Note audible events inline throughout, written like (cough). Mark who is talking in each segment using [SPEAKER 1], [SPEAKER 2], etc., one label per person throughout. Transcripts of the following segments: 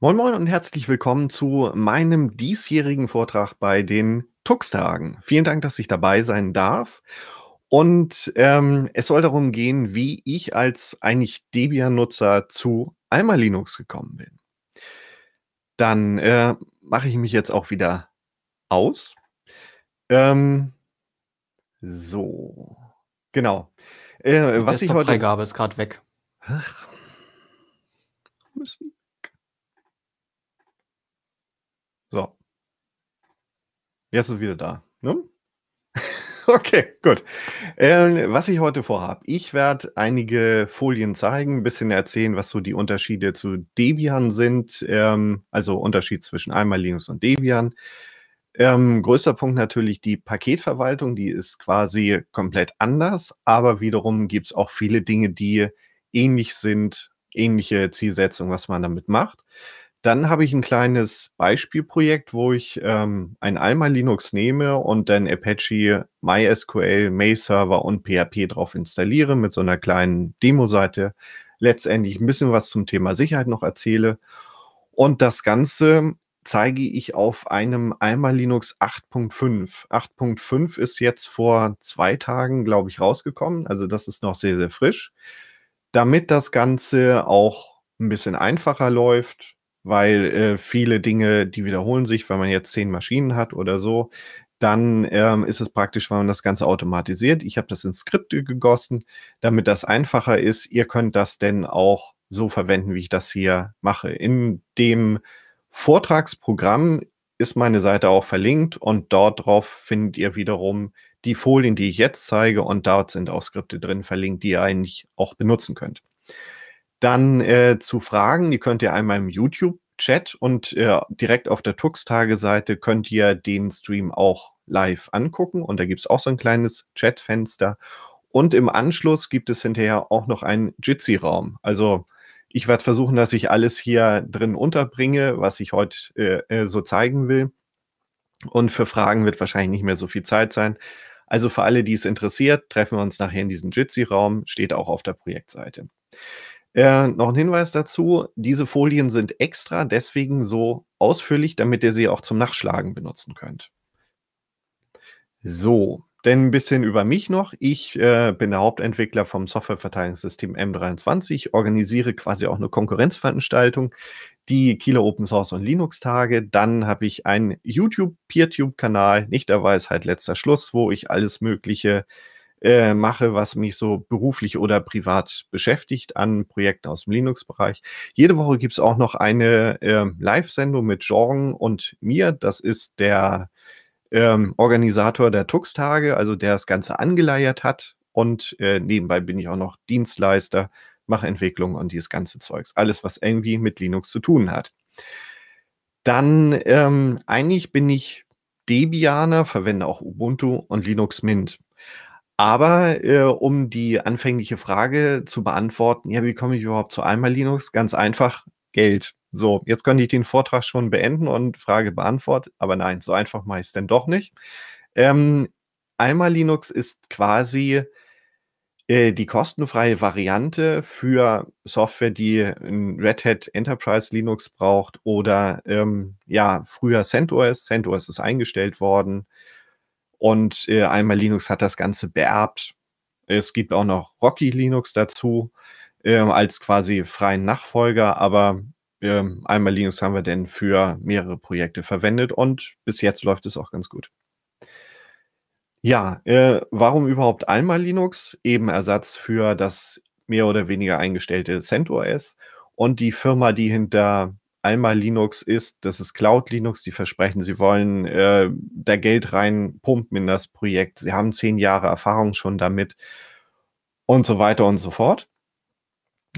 [SPEAKER 1] Moin Moin und herzlich willkommen zu meinem diesjährigen Vortrag bei den Tuxtagen. Vielen Dank, dass ich dabei sein darf. Und ähm, es soll darum gehen, wie ich als eigentlich Debian-Nutzer zu Alma Linux gekommen bin. Dann äh, mache ich mich jetzt auch wieder aus. Ähm, so, genau. Äh, was ich heute. Freigabe ist gerade weg. Ach. Müssen So. Jetzt ist wieder da. Ne? (laughs) Okay, gut. Ähm, was ich heute vorhabe, ich werde einige Folien zeigen, ein bisschen erzählen, was so die Unterschiede zu Debian sind, ähm, also Unterschied zwischen einmal Linux und Debian. Ähm, größter Punkt natürlich die Paketverwaltung, die ist quasi komplett anders, aber wiederum gibt es auch viele Dinge, die ähnlich sind, ähnliche Zielsetzung, was man damit macht. Dann habe ich ein kleines Beispielprojekt, wo ich ähm, ein Alma Linux nehme und dann Apache, MySQL, May Server und PHP drauf installiere mit so einer kleinen Demo-Seite. Letztendlich ein bisschen was zum Thema Sicherheit noch erzähle. Und das Ganze zeige ich auf einem Alma Linux 8.5. 8.5 ist jetzt vor zwei Tagen, glaube ich, rausgekommen. Also das ist noch sehr, sehr frisch. Damit das Ganze auch ein bisschen einfacher läuft, weil äh, viele Dinge, die wiederholen sich, wenn man jetzt zehn Maschinen hat oder so. Dann ähm, ist es praktisch, weil man das Ganze automatisiert. Ich habe das in Skripte gegossen, damit das einfacher ist. Ihr könnt das denn auch so verwenden, wie ich das hier mache. In dem Vortragsprogramm ist meine Seite auch verlinkt und dort drauf findet ihr wiederum die Folien, die ich jetzt zeige und dort sind auch Skripte drin verlinkt, die ihr eigentlich auch benutzen könnt dann äh, zu Fragen, die könnt ihr einmal im YouTube-Chat und äh, direkt auf der Tux-Tage-Seite könnt ihr den Stream auch live angucken. Und da gibt es auch so ein kleines Chatfenster. Und im Anschluss gibt es hinterher auch noch einen Jitsi-Raum. Also ich werde versuchen, dass ich alles hier drin unterbringe, was ich heute äh, äh, so zeigen will. Und für Fragen wird wahrscheinlich nicht mehr so viel Zeit sein. Also für alle, die es interessiert, treffen wir uns nachher in diesem Jitsi-Raum, steht auch auf der Projektseite. Äh, noch ein Hinweis dazu: Diese Folien sind extra deswegen so ausführlich, damit ihr sie auch zum Nachschlagen benutzen könnt. So, denn ein bisschen über mich noch. Ich äh, bin der Hauptentwickler vom Softwareverteilungssystem M23, organisiere quasi auch eine Konkurrenzveranstaltung, die Kieler Open Source und Linux Tage. Dann habe ich einen YouTube-PeerTube-Kanal, nicht der Weisheit letzter Schluss, wo ich alles Mögliche äh, mache, was mich so beruflich oder privat beschäftigt an Projekten aus dem Linux-Bereich. Jede Woche gibt es auch noch eine äh, Live-Sendung mit Jorgen und mir. Das ist der ähm, Organisator der Tux-Tage, also der das Ganze angeleiert hat. Und äh, nebenbei bin ich auch noch Dienstleister, mache Entwicklung und dieses ganze Zeugs. Alles, was irgendwie mit Linux zu tun hat. Dann ähm, eigentlich bin ich Debianer, verwende auch Ubuntu und Linux Mint. Aber äh, um die anfängliche Frage zu beantworten, ja, wie komme ich überhaupt zu einmal Linux? Ganz einfach, Geld. So, jetzt könnte ich den Vortrag schon beenden und Frage beantworten, aber nein, so einfach mache ich es denn doch nicht. Ähm, einmal Linux ist quasi äh, die kostenfreie Variante für Software, die ein Red Hat Enterprise Linux braucht oder ähm, ja, früher CentOS. CentOS ist eingestellt worden. Und äh, einmal Linux hat das Ganze beerbt. Es gibt auch noch Rocky Linux dazu äh, als quasi freien Nachfolger, aber äh, einmal Linux haben wir denn für mehrere Projekte verwendet und bis jetzt läuft es auch ganz gut. Ja, äh, warum überhaupt einmal Linux? Eben Ersatz für das mehr oder weniger eingestellte CentOS. Und die Firma, die hinter einmal Linux ist, das ist Cloud Linux, die versprechen, sie wollen äh, da Geld reinpumpen in das Projekt, sie haben zehn Jahre Erfahrung schon damit und so weiter und so fort.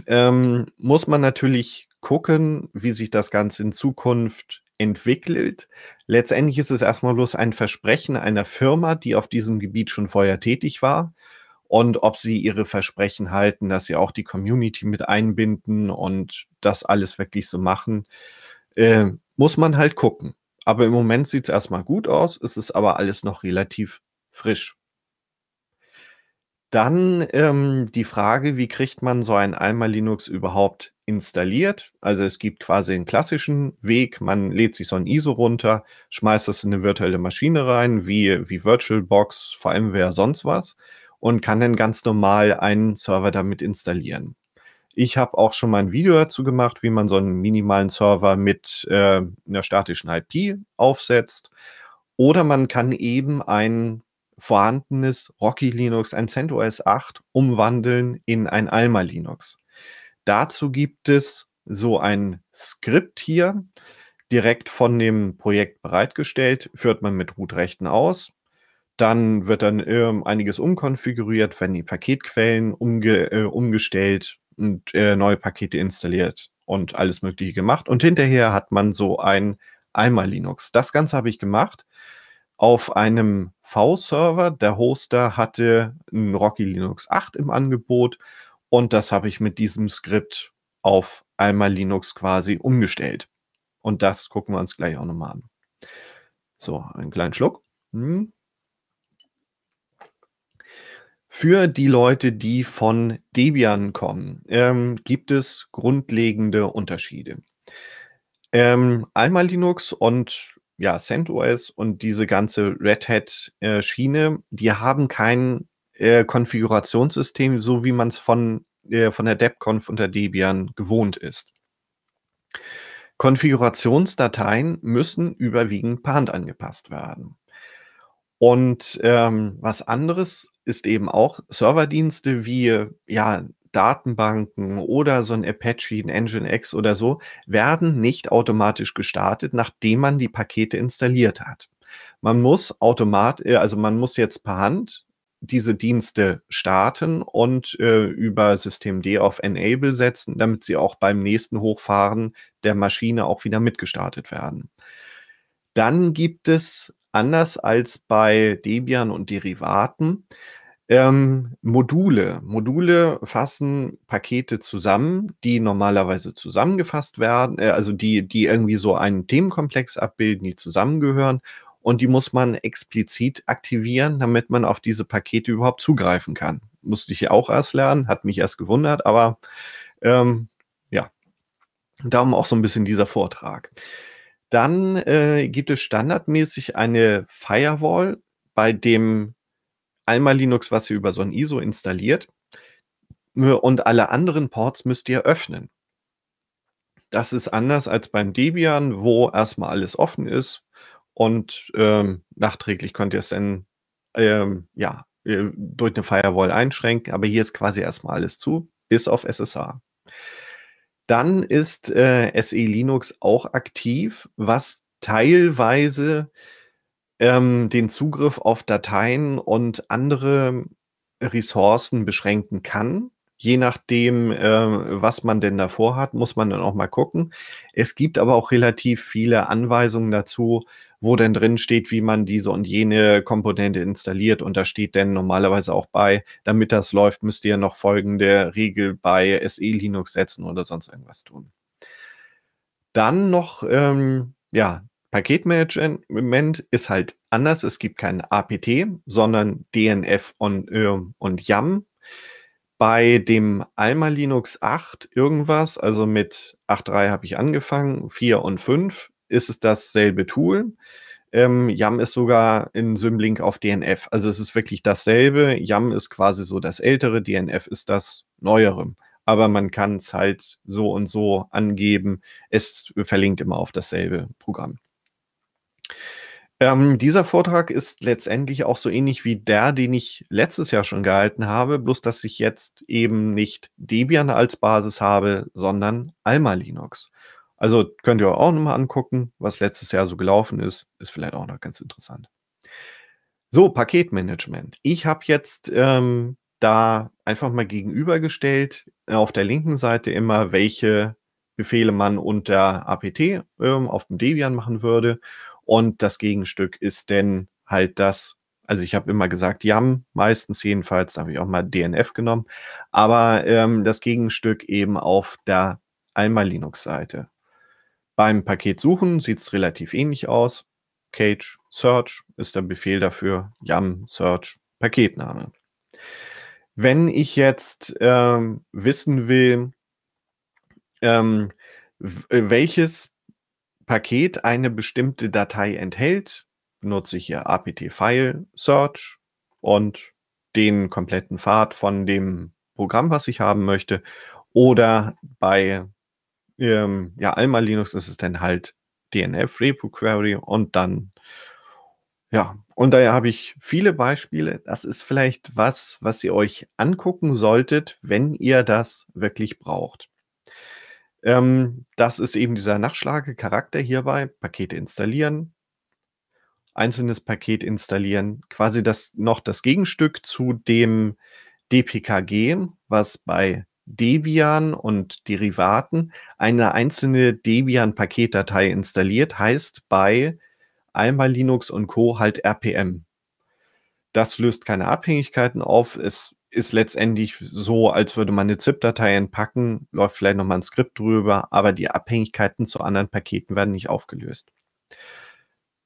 [SPEAKER 1] Ähm, muss man natürlich gucken, wie sich das Ganze in Zukunft entwickelt. Letztendlich ist es erstmal bloß ein Versprechen einer Firma, die auf diesem Gebiet schon vorher tätig war, und ob sie ihre Versprechen halten, dass sie auch die Community mit einbinden und das alles wirklich so machen. Äh, muss man halt gucken. Aber im Moment sieht es erstmal gut aus, es ist aber alles noch relativ frisch. Dann ähm, die Frage, wie kriegt man so ein einmal Linux überhaupt installiert? Also es gibt quasi einen klassischen Weg, man lädt sich so ein ISO runter, schmeißt das in eine virtuelle Maschine rein, wie, wie VirtualBox, VMware, sonst was und kann dann ganz normal einen Server damit installieren. Ich habe auch schon mal ein Video dazu gemacht, wie man so einen minimalen Server mit äh, einer statischen IP aufsetzt. Oder man kann eben ein vorhandenes Rocky Linux, ein CentOS 8 umwandeln in ein Alma Linux. Dazu gibt es so ein Skript hier, direkt von dem Projekt bereitgestellt, führt man mit Root-Rechten aus dann wird dann ähm, einiges umkonfiguriert, werden die Paketquellen umge äh, umgestellt und äh, neue Pakete installiert und alles Mögliche gemacht. Und hinterher hat man so ein einmal Linux. Das Ganze habe ich gemacht auf einem V-Server. Der Hoster hatte ein Rocky Linux 8 im Angebot und das habe ich mit diesem Skript auf einmal Linux quasi umgestellt. Und das gucken wir uns gleich auch nochmal an. So, einen kleinen Schluck. Hm. Für die Leute, die von Debian kommen, ähm, gibt es grundlegende Unterschiede. Ähm, einmal Linux und ja, CentOS und diese ganze Red Hat-Schiene, äh, die haben kein äh, Konfigurationssystem, so wie man es von, äh, von der DebConf unter Debian gewohnt ist. Konfigurationsdateien müssen überwiegend per Hand angepasst werden. Und ähm, was anderes ist eben auch Serverdienste wie ja, Datenbanken oder so ein Apache, ein Nginx oder so, werden nicht automatisch gestartet, nachdem man die Pakete installiert hat. Man muss automatisch, äh, also man muss jetzt per Hand diese Dienste starten und äh, über Systemd auf Enable setzen, damit sie auch beim nächsten Hochfahren der Maschine auch wieder mitgestartet werden. Dann gibt es, anders als bei Debian und Derivaten, ähm, Module. Module fassen Pakete zusammen, die normalerweise zusammengefasst werden, äh, also die, die irgendwie so einen Themenkomplex abbilden, die zusammengehören. Und die muss man explizit aktivieren, damit man auf diese Pakete überhaupt zugreifen kann. Musste ich ja auch erst lernen, hat mich erst gewundert, aber ähm, ja, darum auch so ein bisschen dieser Vortrag. Dann äh, gibt es standardmäßig eine Firewall, bei dem einmal Linux, was ihr über so ein ISO installiert und alle anderen Ports müsst ihr öffnen. Das ist anders als beim Debian, wo erstmal alles offen ist und ähm, nachträglich könnt ihr es dann ähm, ja, äh, durch eine Firewall einschränken, aber hier ist quasi erstmal alles zu, bis auf SSH. Dann ist äh, SE Linux auch aktiv, was teilweise ähm, den Zugriff auf Dateien und andere Ressourcen beschränken kann. Je nachdem, äh, was man denn davor hat, muss man dann auch mal gucken. Es gibt aber auch relativ viele Anweisungen dazu, wo denn drin steht, wie man diese und jene Komponente installiert. Und da steht dann normalerweise auch bei, damit das läuft, müsst ihr noch folgende Regel bei SE Linux setzen oder sonst irgendwas tun. Dann noch ähm, ja, Paketmanagement ist halt anders. Es gibt kein APT, sondern DNF und, äh, und YAM. Bei dem Alma Linux 8 irgendwas, also mit 8.3 habe ich angefangen, 4 und 5, ist es dasselbe Tool. Ähm, YAM ist sogar in Symlink auf DNF. Also es ist wirklich dasselbe. YAM ist quasi so das ältere, DNF ist das neuere. Aber man kann es halt so und so angeben. Es verlinkt immer auf dasselbe Programm. Ähm, dieser Vortrag ist letztendlich auch so ähnlich wie der, den ich letztes Jahr schon gehalten habe, bloß dass ich jetzt eben nicht Debian als Basis habe, sondern Alma Linux. Also könnt ihr euch auch nochmal angucken, was letztes Jahr so gelaufen ist. Ist vielleicht auch noch ganz interessant. So, Paketmanagement. Ich habe jetzt ähm, da einfach mal gegenübergestellt, äh, auf der linken Seite immer, welche Befehle man unter apt ähm, auf dem Debian machen würde und das Gegenstück ist denn halt das, also ich habe immer gesagt YAM, meistens jedenfalls, da habe ich auch mal DNF genommen, aber ähm, das Gegenstück eben auf der Alma Linux-Seite. Beim Paket suchen sieht es relativ ähnlich aus. Cage Search ist der Befehl dafür, YAM Search Paketname. Wenn ich jetzt ähm, wissen will, ähm, welches Paket eine bestimmte Datei enthält, benutze ich hier apt-file search und den kompletten Pfad von dem Programm, was ich haben möchte. Oder bei ähm, ja, Alma Linux ist es dann halt DNF Repo Query und dann ja, und daher habe ich viele Beispiele. Das ist vielleicht was, was ihr euch angucken solltet, wenn ihr das wirklich braucht. Ähm, das ist eben dieser Nachschlagecharakter hierbei. Pakete installieren, einzelnes Paket installieren. Quasi das noch das Gegenstück zu dem DPKG, was bei Debian und Derivaten eine einzelne Debian-Paketdatei installiert, heißt bei einmal Linux und Co. halt RPM. Das löst keine Abhängigkeiten auf. Es ist letztendlich so, als würde man eine ZIP-Datei entpacken, läuft vielleicht nochmal ein Skript drüber, aber die Abhängigkeiten zu anderen Paketen werden nicht aufgelöst.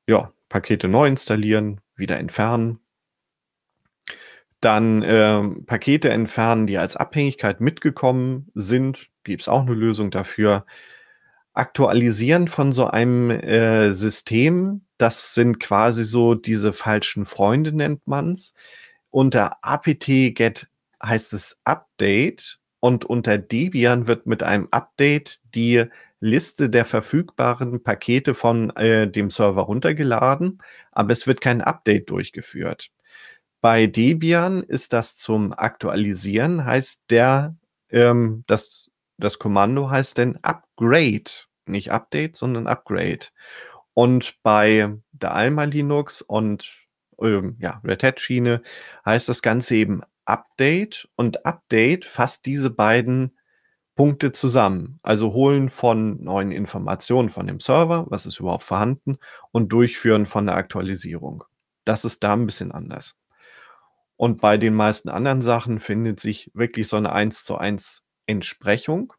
[SPEAKER 1] Ja, Pakete neu installieren, wieder entfernen. Dann äh, Pakete entfernen, die als Abhängigkeit mitgekommen sind. Gibt es auch eine Lösung dafür. Aktualisieren von so einem äh, System, das sind quasi so diese falschen Freunde, nennt man es unter apt-get heißt es Update und unter Debian wird mit einem Update die Liste der verfügbaren Pakete von äh, dem Server runtergeladen, aber es wird kein Update durchgeführt. Bei Debian ist das zum Aktualisieren, heißt der, ähm, das, das Kommando heißt denn Upgrade, nicht Update, sondern Upgrade. Und bei der Alma Linux und ähm, ja, Red Hat-Schiene, heißt das Ganze eben Update. Und Update fasst diese beiden Punkte zusammen. Also holen von neuen Informationen von dem Server, was ist überhaupt vorhanden, und durchführen von der Aktualisierung. Das ist da ein bisschen anders. Und bei den meisten anderen Sachen findet sich wirklich so eine 1 zu 1 Entsprechung.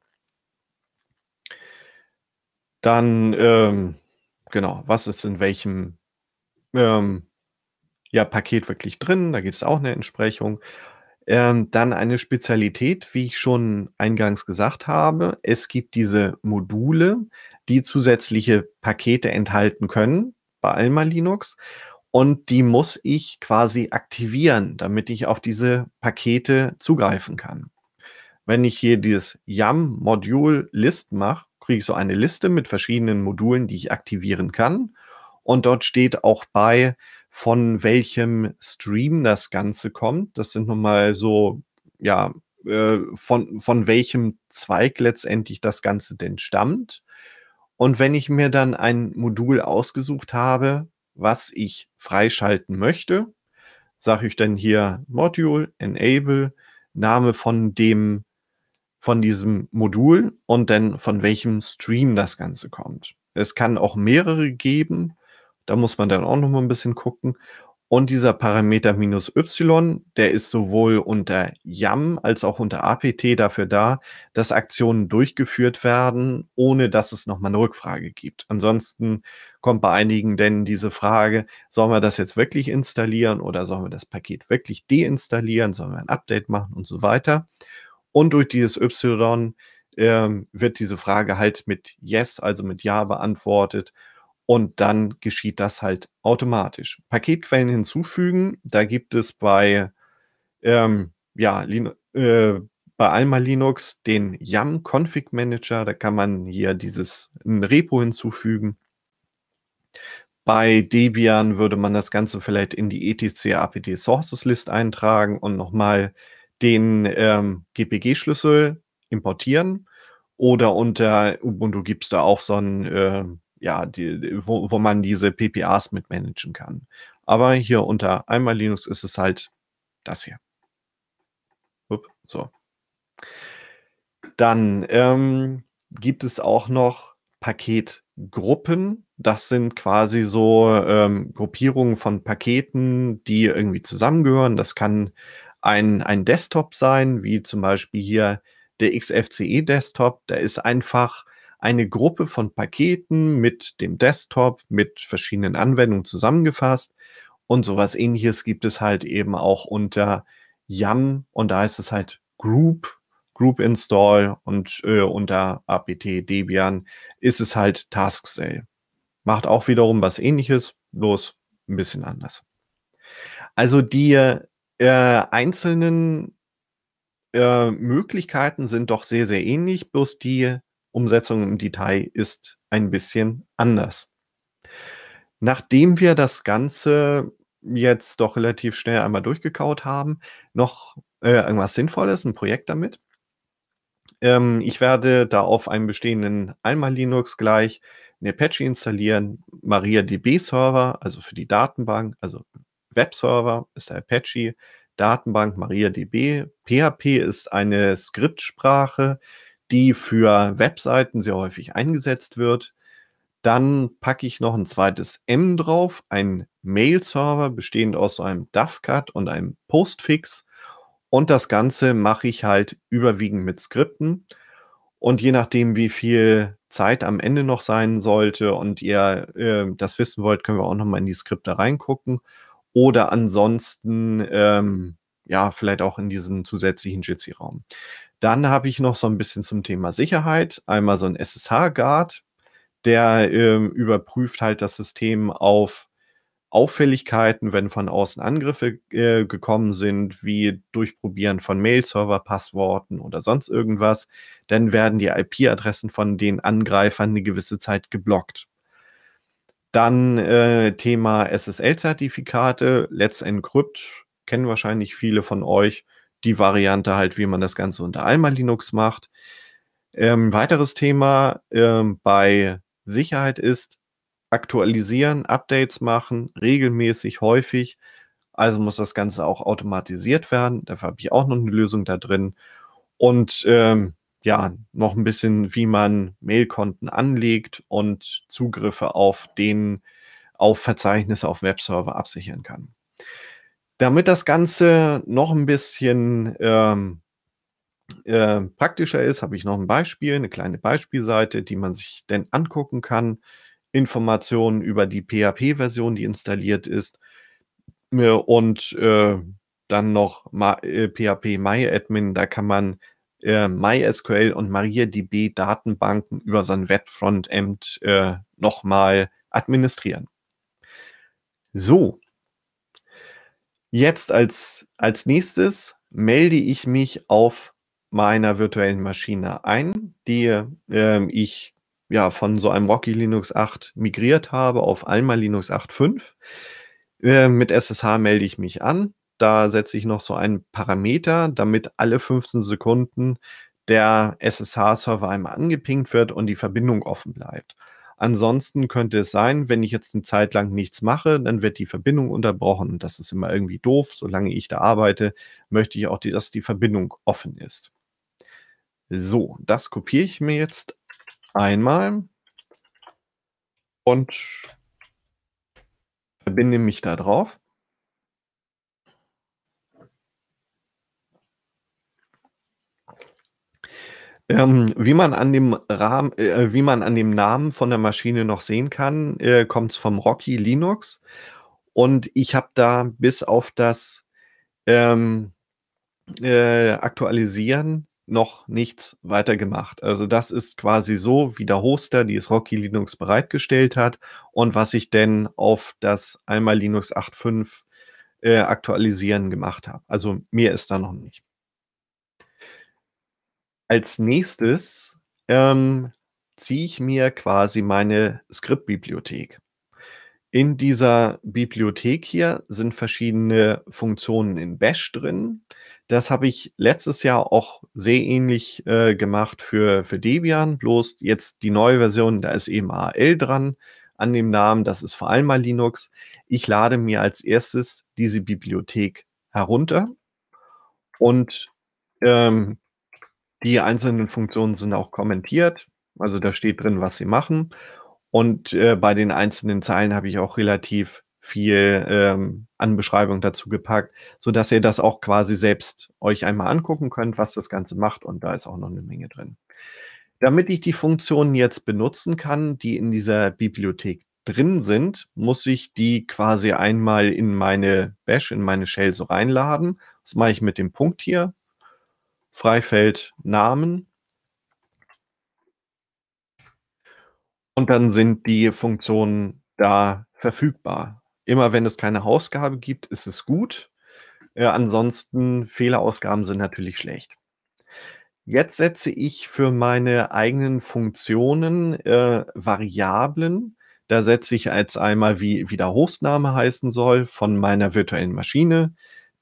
[SPEAKER 1] Dann, ähm, genau, was ist in welchem ähm, ja, Paket wirklich drin, da gibt es auch eine Entsprechung. Ähm, dann eine Spezialität, wie ich schon eingangs gesagt habe. Es gibt diese Module, die zusätzliche Pakete enthalten können bei Alma Linux. Und die muss ich quasi aktivieren, damit ich auf diese Pakete zugreifen kann. Wenn ich hier dieses yam Module list mache, kriege ich so eine Liste mit verschiedenen Modulen, die ich aktivieren kann. Und dort steht auch bei, von welchem Stream das Ganze kommt. Das sind nun mal so, ja, äh, von, von welchem Zweig letztendlich das Ganze denn stammt. Und wenn ich mir dann ein Modul ausgesucht habe, was ich freischalten möchte, sage ich dann hier Module, Enable, Name von dem, von diesem Modul und dann von welchem Stream das Ganze kommt. Es kann auch mehrere geben da muss man dann auch noch mal ein bisschen gucken. Und dieser Parameter minus y, der ist sowohl unter YAM als auch unter APT dafür da, dass Aktionen durchgeführt werden, ohne dass es nochmal eine Rückfrage gibt. Ansonsten kommt bei einigen denn diese Frage, sollen wir das jetzt wirklich installieren oder sollen wir das Paket wirklich deinstallieren, sollen wir ein Update machen und so weiter. Und durch dieses Y äh, wird diese Frage halt mit Yes, also mit Ja beantwortet und dann geschieht das halt automatisch. Paketquellen hinzufügen, da gibt es bei, ähm, ja, äh, bei Alma Linux den YAM Config Manager, da kann man hier dieses ein Repo hinzufügen. Bei Debian würde man das Ganze vielleicht in die etc apt sources list eintragen und nochmal den ähm, GPG-Schlüssel importieren. Oder unter Ubuntu gibt es da auch so ein äh, ja, die, wo, wo man diese PPAs mit managen kann. Aber hier unter einmal Linux ist es halt das hier. Upp, so. Dann ähm, gibt es auch noch Paketgruppen. Das sind quasi so ähm, Gruppierungen von Paketen, die irgendwie zusammengehören. Das kann ein, ein Desktop sein, wie zum Beispiel hier der XFCE Desktop. Da ist einfach eine Gruppe von Paketen mit dem Desktop, mit verschiedenen Anwendungen zusammengefasst. Und sowas ähnliches gibt es halt eben auch unter YAM und da ist es halt Group, Group Install und äh, unter apt Debian ist es halt Tasksale. Macht auch wiederum was ähnliches, bloß ein bisschen anders. Also die äh, einzelnen äh, Möglichkeiten sind doch sehr, sehr ähnlich, bloß die Umsetzung im Detail ist ein bisschen anders. Nachdem wir das Ganze jetzt doch relativ schnell einmal durchgekaut haben, noch äh, irgendwas Sinnvolles, ein Projekt damit. Ähm, ich werde da auf einem bestehenden einmal Linux gleich eine Apache installieren, MariaDB-Server, also für die Datenbank, also Webserver ist der Apache, Datenbank MariaDB, PHP ist eine Skriptsprache, die für Webseiten sehr häufig eingesetzt wird. Dann packe ich noch ein zweites M drauf, ein Mail-Server bestehend aus so einem DAF-Cut und einem Postfix. Und das Ganze mache ich halt überwiegend mit Skripten. Und je nachdem, wie viel Zeit am Ende noch sein sollte und ihr äh, das wissen wollt, können wir auch nochmal in die Skripte reingucken. Oder ansonsten, ähm, ja, vielleicht auch in diesem zusätzlichen Jitsi-Raum. Dann habe ich noch so ein bisschen zum Thema Sicherheit. Einmal so ein SSH-Guard, der ähm, überprüft halt das System auf Auffälligkeiten, wenn von außen Angriffe äh, gekommen sind, wie Durchprobieren von Mail-Server, Passworten oder sonst irgendwas, dann werden die IP-Adressen von den Angreifern eine gewisse Zeit geblockt. Dann äh, Thema SSL-Zertifikate, Let's Encrypt, kennen wahrscheinlich viele von euch, die Variante halt, wie man das Ganze unter einmal Linux macht. Ähm, weiteres Thema ähm, bei Sicherheit ist aktualisieren, Updates machen, regelmäßig, häufig. Also muss das Ganze auch automatisiert werden. Dafür habe ich auch noch eine Lösung da drin. Und ähm, ja, noch ein bisschen, wie man Mailkonten anlegt und Zugriffe auf den, auf Verzeichnisse, auf Webserver absichern kann. Damit das Ganze noch ein bisschen ähm, äh, praktischer ist, habe ich noch ein Beispiel, eine kleine Beispielseite, die man sich denn angucken kann. Informationen über die PHP-Version, die installiert ist. Äh, und äh, dann noch Ma äh, PHP MyAdmin, da kann man äh, MySQL und MariaDB Datenbanken über sein Webfrontend frontend äh, nochmal administrieren. So, Jetzt als, als nächstes melde ich mich auf meiner virtuellen Maschine ein, die äh, ich ja von so einem Rocky Linux 8 migriert habe auf Alma Linux 8.5. Äh, mit SSH melde ich mich an. Da setze ich noch so einen Parameter, damit alle 15 Sekunden der SSH-Server einmal angepinkt wird und die Verbindung offen bleibt. Ansonsten könnte es sein, wenn ich jetzt eine Zeit lang nichts mache, dann wird die Verbindung unterbrochen. das ist immer irgendwie doof. Solange ich da arbeite, möchte ich auch, dass die Verbindung offen ist. So, das kopiere ich mir jetzt einmal und verbinde mich da drauf. Ähm, wie man an dem Rahmen, äh, äh, wie man an dem Namen von der Maschine noch sehen kann, äh, kommt es vom Rocky Linux. Und ich habe da bis auf das ähm, äh, Aktualisieren noch nichts weitergemacht. Also das ist quasi so, wie der Hoster, die es Rocky Linux bereitgestellt hat und was ich denn auf das einmal Linux 8.5 äh, aktualisieren gemacht habe. Also mir ist da noch nicht als nächstes ähm, ziehe ich mir quasi meine Skriptbibliothek. In dieser Bibliothek hier sind verschiedene Funktionen in Bash drin. Das habe ich letztes Jahr auch sehr ähnlich äh, gemacht für, für Debian, bloß jetzt die neue Version, da ist eben AL dran an dem Namen, das ist vor allem mal Linux. Ich lade mir als erstes diese Bibliothek herunter und ähm, die einzelnen Funktionen sind auch kommentiert. Also da steht drin, was sie machen. Und äh, bei den einzelnen Zeilen habe ich auch relativ viel ähm, an Beschreibung dazu gepackt, sodass ihr das auch quasi selbst euch einmal angucken könnt, was das Ganze macht. Und da ist auch noch eine Menge drin. Damit ich die Funktionen jetzt benutzen kann, die in dieser Bibliothek drin sind, muss ich die quasi einmal in meine Bash, in meine Shell so reinladen. Das mache ich mit dem Punkt hier, Freifeld Namen. Und dann sind die Funktionen da verfügbar. Immer wenn es keine Ausgabe gibt, ist es gut. Äh, ansonsten Fehlerausgaben sind natürlich schlecht. Jetzt setze ich für meine eigenen Funktionen äh, Variablen. Da setze ich als einmal, wie, wie der Hostname heißen soll, von meiner virtuellen Maschine.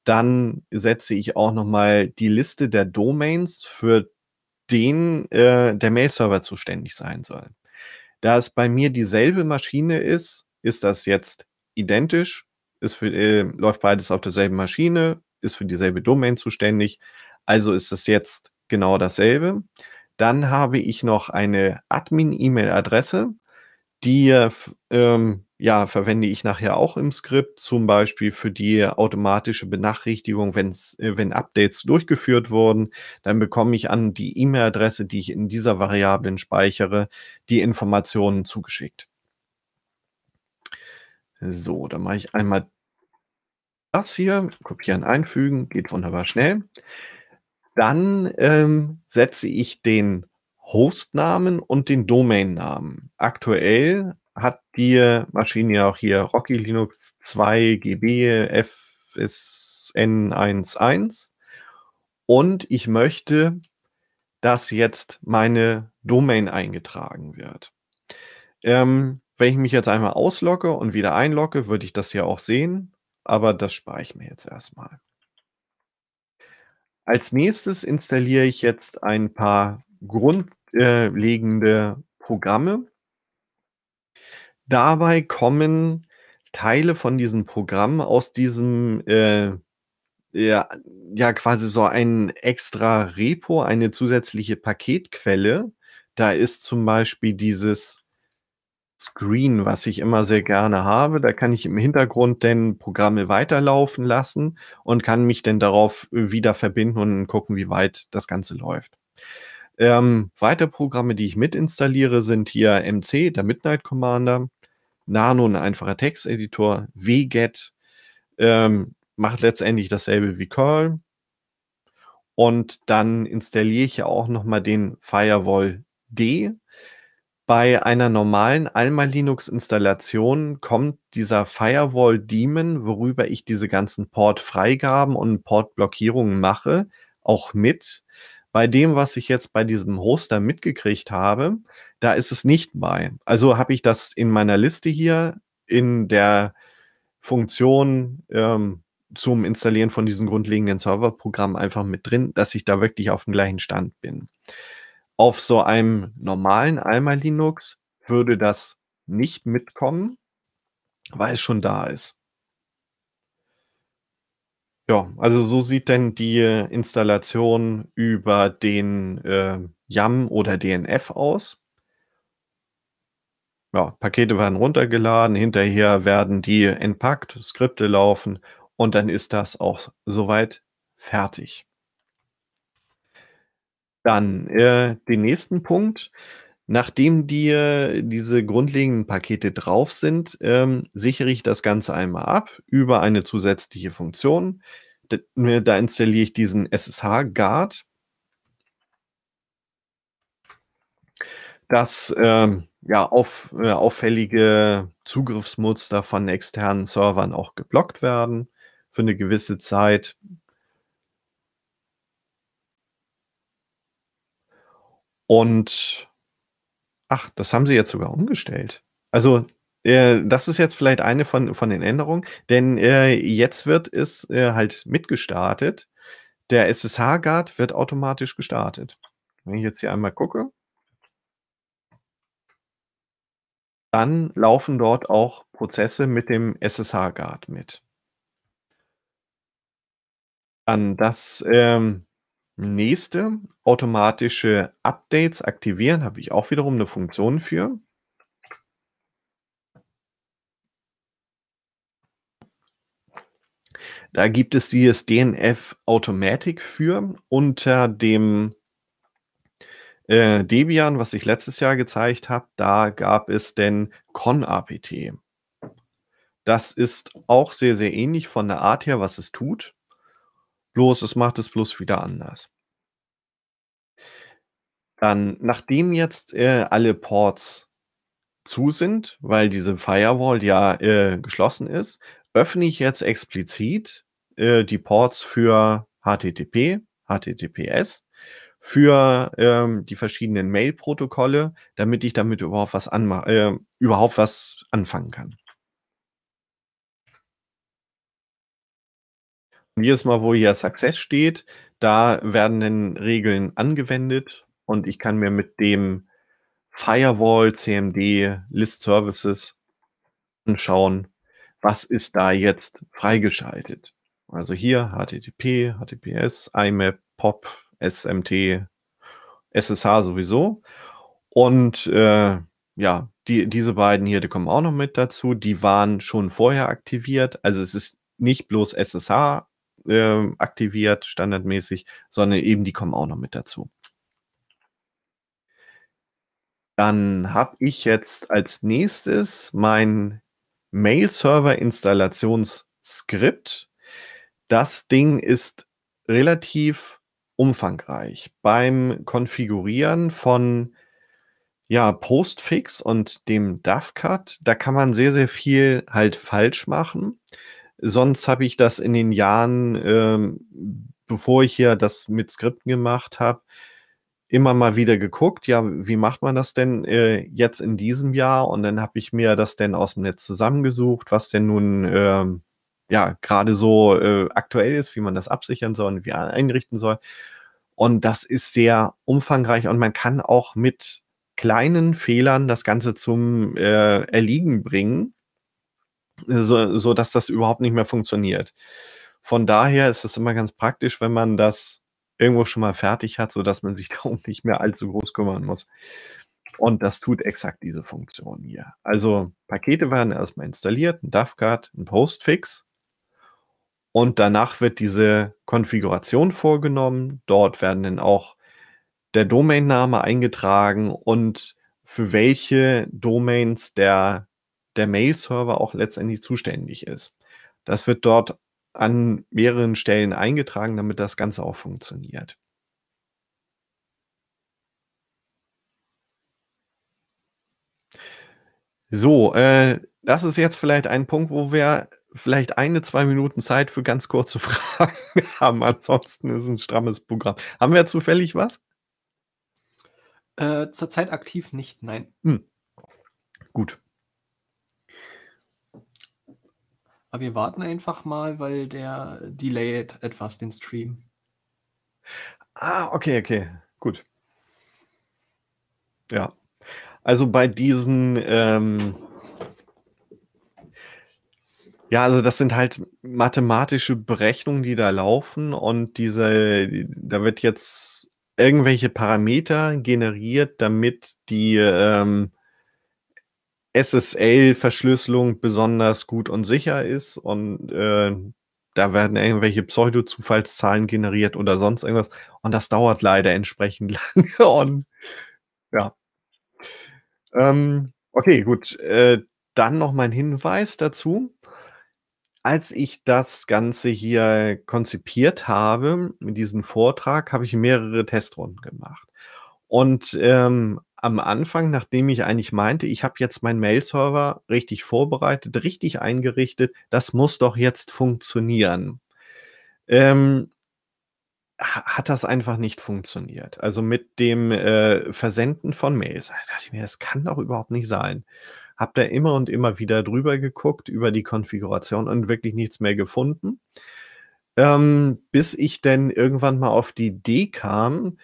[SPEAKER 1] Dann setze ich auch nochmal die Liste der Domains, für den äh, der Mail-Server zuständig sein soll. Da es bei mir dieselbe Maschine ist, ist das jetzt identisch, ist für, äh, läuft beides auf derselben Maschine, ist für dieselbe Domain zuständig, also ist das jetzt genau dasselbe. Dann habe ich noch eine Admin-E-Mail-Adresse, die ähm, ja, verwende ich nachher auch im Skript, zum Beispiel für die automatische Benachrichtigung, wenn's, äh, wenn Updates durchgeführt wurden, dann bekomme ich an die E-Mail-Adresse, die ich in dieser Variablen speichere, die Informationen zugeschickt. So, dann mache ich einmal das hier, kopieren, einfügen, geht wunderbar schnell. Dann ähm, setze ich den Hostnamen und den Domainnamen. Aktuell die Maschinen ja auch hier Rocky Linux 2 GB FSN11 und ich möchte, dass jetzt meine Domain eingetragen wird. Ähm, wenn ich mich jetzt einmal auslogge und wieder einlogge, würde ich das ja auch sehen, aber das spare ich mir jetzt erstmal. Als nächstes installiere ich jetzt ein paar grundlegende Programme dabei kommen Teile von diesem Programm aus diesem, äh, ja, ja, quasi so ein extra Repo, eine zusätzliche Paketquelle. Da ist zum Beispiel dieses Screen, was ich immer sehr gerne habe. Da kann ich im Hintergrund dann Programme weiterlaufen lassen und kann mich dann darauf äh, wieder verbinden und gucken, wie weit das Ganze läuft. Ähm, weitere Programme, die ich mitinstalliere, sind hier MC, der Midnight Commander, Nano, ein einfacher Texteditor, WGET, ähm, macht letztendlich dasselbe wie Curl. Und dann installiere ich ja auch nochmal den Firewall D. Bei einer normalen Alma Linux Installation kommt dieser Firewall Daemon, worüber ich diese ganzen Port Freigaben und Port Blockierungen mache, auch mit. Bei dem, was ich jetzt bei diesem Hoster mitgekriegt habe, da ist es nicht bei. Also habe ich das in meiner Liste hier in der Funktion ähm, zum Installieren von diesem grundlegenden Serverprogramm einfach mit drin, dass ich da wirklich auf dem gleichen Stand bin. Auf so einem normalen Alma Linux würde das nicht mitkommen, weil es schon da ist. Ja, also so sieht denn die Installation über den äh, YAM oder DNF aus. Ja, Pakete werden runtergeladen, hinterher werden die entpackt, Skripte laufen und dann ist das auch soweit fertig. Dann äh, den nächsten Punkt. Nachdem dir diese grundlegenden Pakete drauf sind, ähm, sichere ich das Ganze einmal ab über eine zusätzliche Funktion. Da, ne, da installiere ich diesen SSH-Guard. Das ähm, ja, auf, äh, auffällige Zugriffsmuster von externen Servern auch geblockt werden für eine gewisse Zeit. Und Ach, das haben sie jetzt sogar umgestellt. Also äh, das ist jetzt vielleicht eine von, von den Änderungen, denn äh, jetzt wird es äh, halt mitgestartet. Der SSH-Guard wird automatisch gestartet. Wenn ich jetzt hier einmal gucke, dann laufen dort auch Prozesse mit dem SSH-Guard mit. Dann das ähm, Nächste, automatische Updates aktivieren, habe ich auch wiederum eine Funktion für. Da gibt es dieses DNF Automatic für unter dem äh, Debian, was ich letztes Jahr gezeigt habe. Da gab es denn ConAPT. Das ist auch sehr, sehr ähnlich von der Art her, was es tut. Bloß, es macht es bloß wieder anders. Dann, nachdem jetzt äh, alle Ports zu sind, weil diese Firewall ja äh, geschlossen ist, öffne ich jetzt explizit äh, die Ports für HTTP, HTTPS, für ähm, die verschiedenen Mail-Protokolle, damit ich damit überhaupt was, äh, überhaupt was anfangen kann. Und jedes Mal, wo hier Success steht, da werden dann Regeln angewendet und ich kann mir mit dem Firewall, CMD, List Services anschauen, was ist da jetzt freigeschaltet. Also hier HTTP, HTTPS, IMAP, POP, SMT, SSH sowieso. Und äh, ja, die, diese beiden hier, die kommen auch noch mit dazu. Die waren schon vorher aktiviert. Also es ist nicht bloß SSH äh, aktiviert, standardmäßig, sondern eben die kommen auch noch mit dazu. Dann habe ich jetzt als nächstes mein Mail-Server-Installationsskript. Das Ding ist relativ umfangreich. Beim Konfigurieren von ja, Postfix und dem DAF-Cut, da kann man sehr, sehr viel halt falsch machen. Sonst habe ich das in den Jahren, ähm, bevor ich hier das mit Skripten gemacht habe, immer mal wieder geguckt, ja, wie macht man das denn äh, jetzt in diesem Jahr? Und dann habe ich mir das denn aus dem Netz zusammengesucht, was denn nun äh, ja gerade so äh, aktuell ist, wie man das absichern soll und wie einrichten soll. Und das ist sehr umfangreich und man kann auch mit kleinen Fehlern das Ganze zum äh, Erliegen bringen, so, so dass das überhaupt nicht mehr funktioniert. Von daher ist es immer ganz praktisch, wenn man das irgendwo schon mal fertig hat, sodass man sich (laughs) darum nicht mehr allzu groß kümmern muss. Und das tut exakt diese Funktion hier. Also Pakete werden erstmal installiert, ein daf ein Postfix. Und danach wird diese Konfiguration vorgenommen. Dort werden dann auch der Domainname eingetragen und für welche Domains der der Mail-Server auch letztendlich zuständig ist. Das wird dort an mehreren Stellen eingetragen, damit das Ganze auch funktioniert. So, äh, das ist jetzt vielleicht ein Punkt, wo wir vielleicht eine, zwei Minuten Zeit für ganz kurze (laughs) Fragen haben. Ansonsten ist es ein strammes Programm. Haben wir zufällig was? Äh, zurzeit aktiv nicht, nein. Hm. Gut. Aber wir warten einfach mal, weil der delayed etwas den Stream. Ah, okay, okay, gut. Ja. Also bei diesen, ähm ja, also das sind halt mathematische Berechnungen, die da laufen und diese, da wird jetzt irgendwelche Parameter generiert, damit die, ähm SSL-Verschlüsselung besonders gut und sicher ist und äh, da werden irgendwelche Pseudo-Zufallszahlen generiert oder sonst irgendwas und das dauert leider entsprechend (laughs) lange und ja. Ähm, okay, gut. Äh, dann noch mein Hinweis dazu. Als ich das Ganze hier konzipiert habe, mit diesem Vortrag, habe ich mehrere Testrunden gemacht. Und ähm, am Anfang, nachdem ich eigentlich meinte, ich habe jetzt meinen Mail-Server richtig vorbereitet, richtig eingerichtet, das muss doch jetzt funktionieren. Ähm, hat das einfach nicht funktioniert. Also mit dem äh, Versenden von Mails. Da dachte ich mir, das kann doch überhaupt nicht sein. Hab da immer und immer wieder drüber geguckt, über die Konfiguration und wirklich nichts mehr gefunden. Ähm, bis ich dann irgendwann mal auf die Idee kam,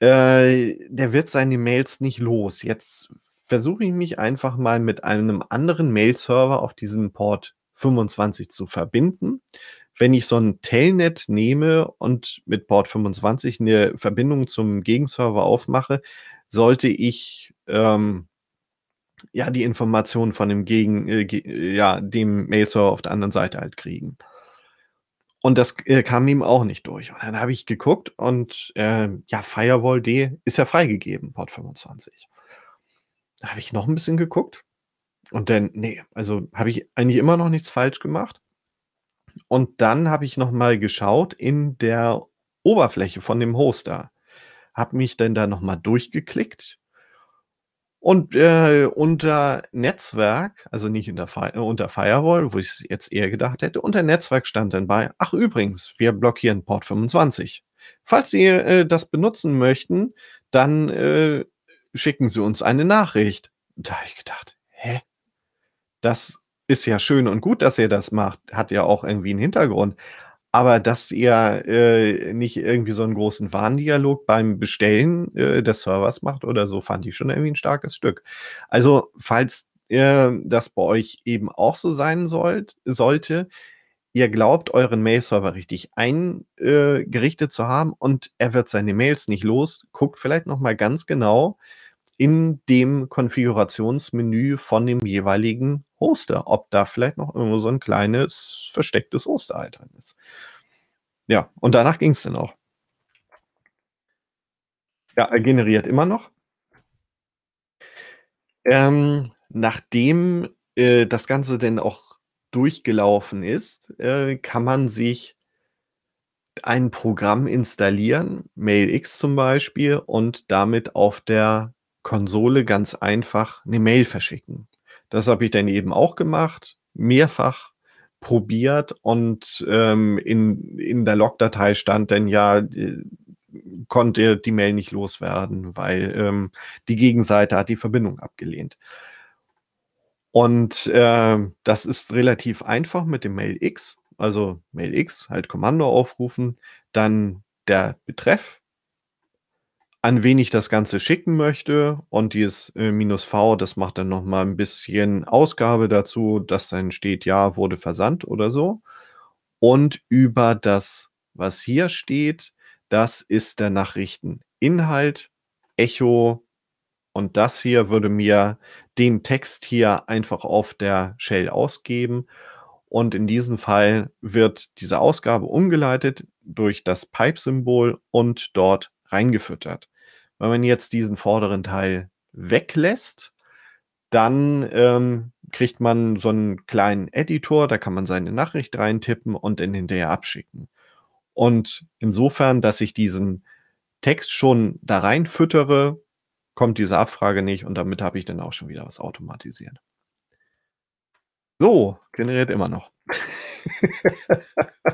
[SPEAKER 1] äh, der wird seine Mails nicht los. Jetzt versuche ich mich einfach mal mit einem anderen Mail-Server auf diesem Port 25 zu verbinden. Wenn ich so ein Telnet nehme und mit Port 25 eine Verbindung zum Gegenserver aufmache, sollte ich ähm, ja die Informationen von dem Gegen, äh, äh ja, dem mail auf der anderen Seite halt kriegen. Und das äh, kam ihm auch nicht durch. Und dann habe ich geguckt und äh, ja, Firewall D ist ja freigegeben, Port 25. Da habe ich noch ein bisschen geguckt. Und dann, nee, also habe ich eigentlich immer noch nichts falsch gemacht. Und dann habe ich nochmal geschaut in der Oberfläche von dem Hoster. Habe mich dann da nochmal durchgeklickt und äh, unter Netzwerk, also nicht unter, Fire, äh, unter Firewall, wo ich es jetzt eher gedacht hätte, unter Netzwerk stand dann bei, ach übrigens, wir blockieren Port 25. Falls Sie äh, das benutzen möchten, dann äh, schicken Sie uns eine Nachricht. Da habe ich gedacht, hä? Das ist ja schön und gut, dass ihr das macht, hat ja auch irgendwie einen Hintergrund aber dass ihr äh, nicht irgendwie so einen großen Warndialog beim Bestellen äh, des Servers macht oder so, fand ich schon irgendwie ein starkes Stück. Also, falls äh, das bei euch eben auch so sein sollt, sollte, ihr glaubt, euren Mail-Server richtig eingerichtet zu haben und er wird seine Mails nicht los, guckt vielleicht nochmal ganz genau in dem Konfigurationsmenü von dem jeweiligen hoste, ob da vielleicht noch irgendwo so ein kleines verstecktes Osterei drin ist. Ja, und danach ging es dann auch. Ja, er generiert immer noch. Ähm, nachdem äh, das Ganze denn auch durchgelaufen ist, äh, kann man sich ein Programm installieren, MailX zum Beispiel, und damit auf der Konsole ganz einfach eine Mail verschicken. Das habe ich dann eben auch gemacht, mehrfach probiert und ähm, in, in der Logdatei stand dann ja, äh, konnte die Mail nicht loswerden, weil ähm, die Gegenseite hat die Verbindung abgelehnt. Und äh, das ist relativ einfach mit dem Mail X, also Mail X, halt Kommando aufrufen, dann der Betreff an wen ich das Ganze schicken möchte. Und dieses äh, minus V, das macht dann nochmal ein bisschen Ausgabe dazu, dass dann steht, ja, wurde versandt oder so. Und über das, was hier steht, das ist der Nachrichteninhalt, Echo. Und das hier würde mir den Text hier einfach auf der Shell ausgeben. Und in diesem Fall wird diese Ausgabe umgeleitet durch das Pipe-Symbol und dort reingefüttert. Wenn man jetzt diesen vorderen Teil weglässt, dann ähm, kriegt man so einen kleinen Editor, da kann man seine Nachricht reintippen und den hinterher abschicken. Und insofern, dass ich diesen Text schon da rein füttere, kommt diese Abfrage nicht und damit habe ich dann auch schon wieder was automatisiert. So, generiert immer noch. (laughs)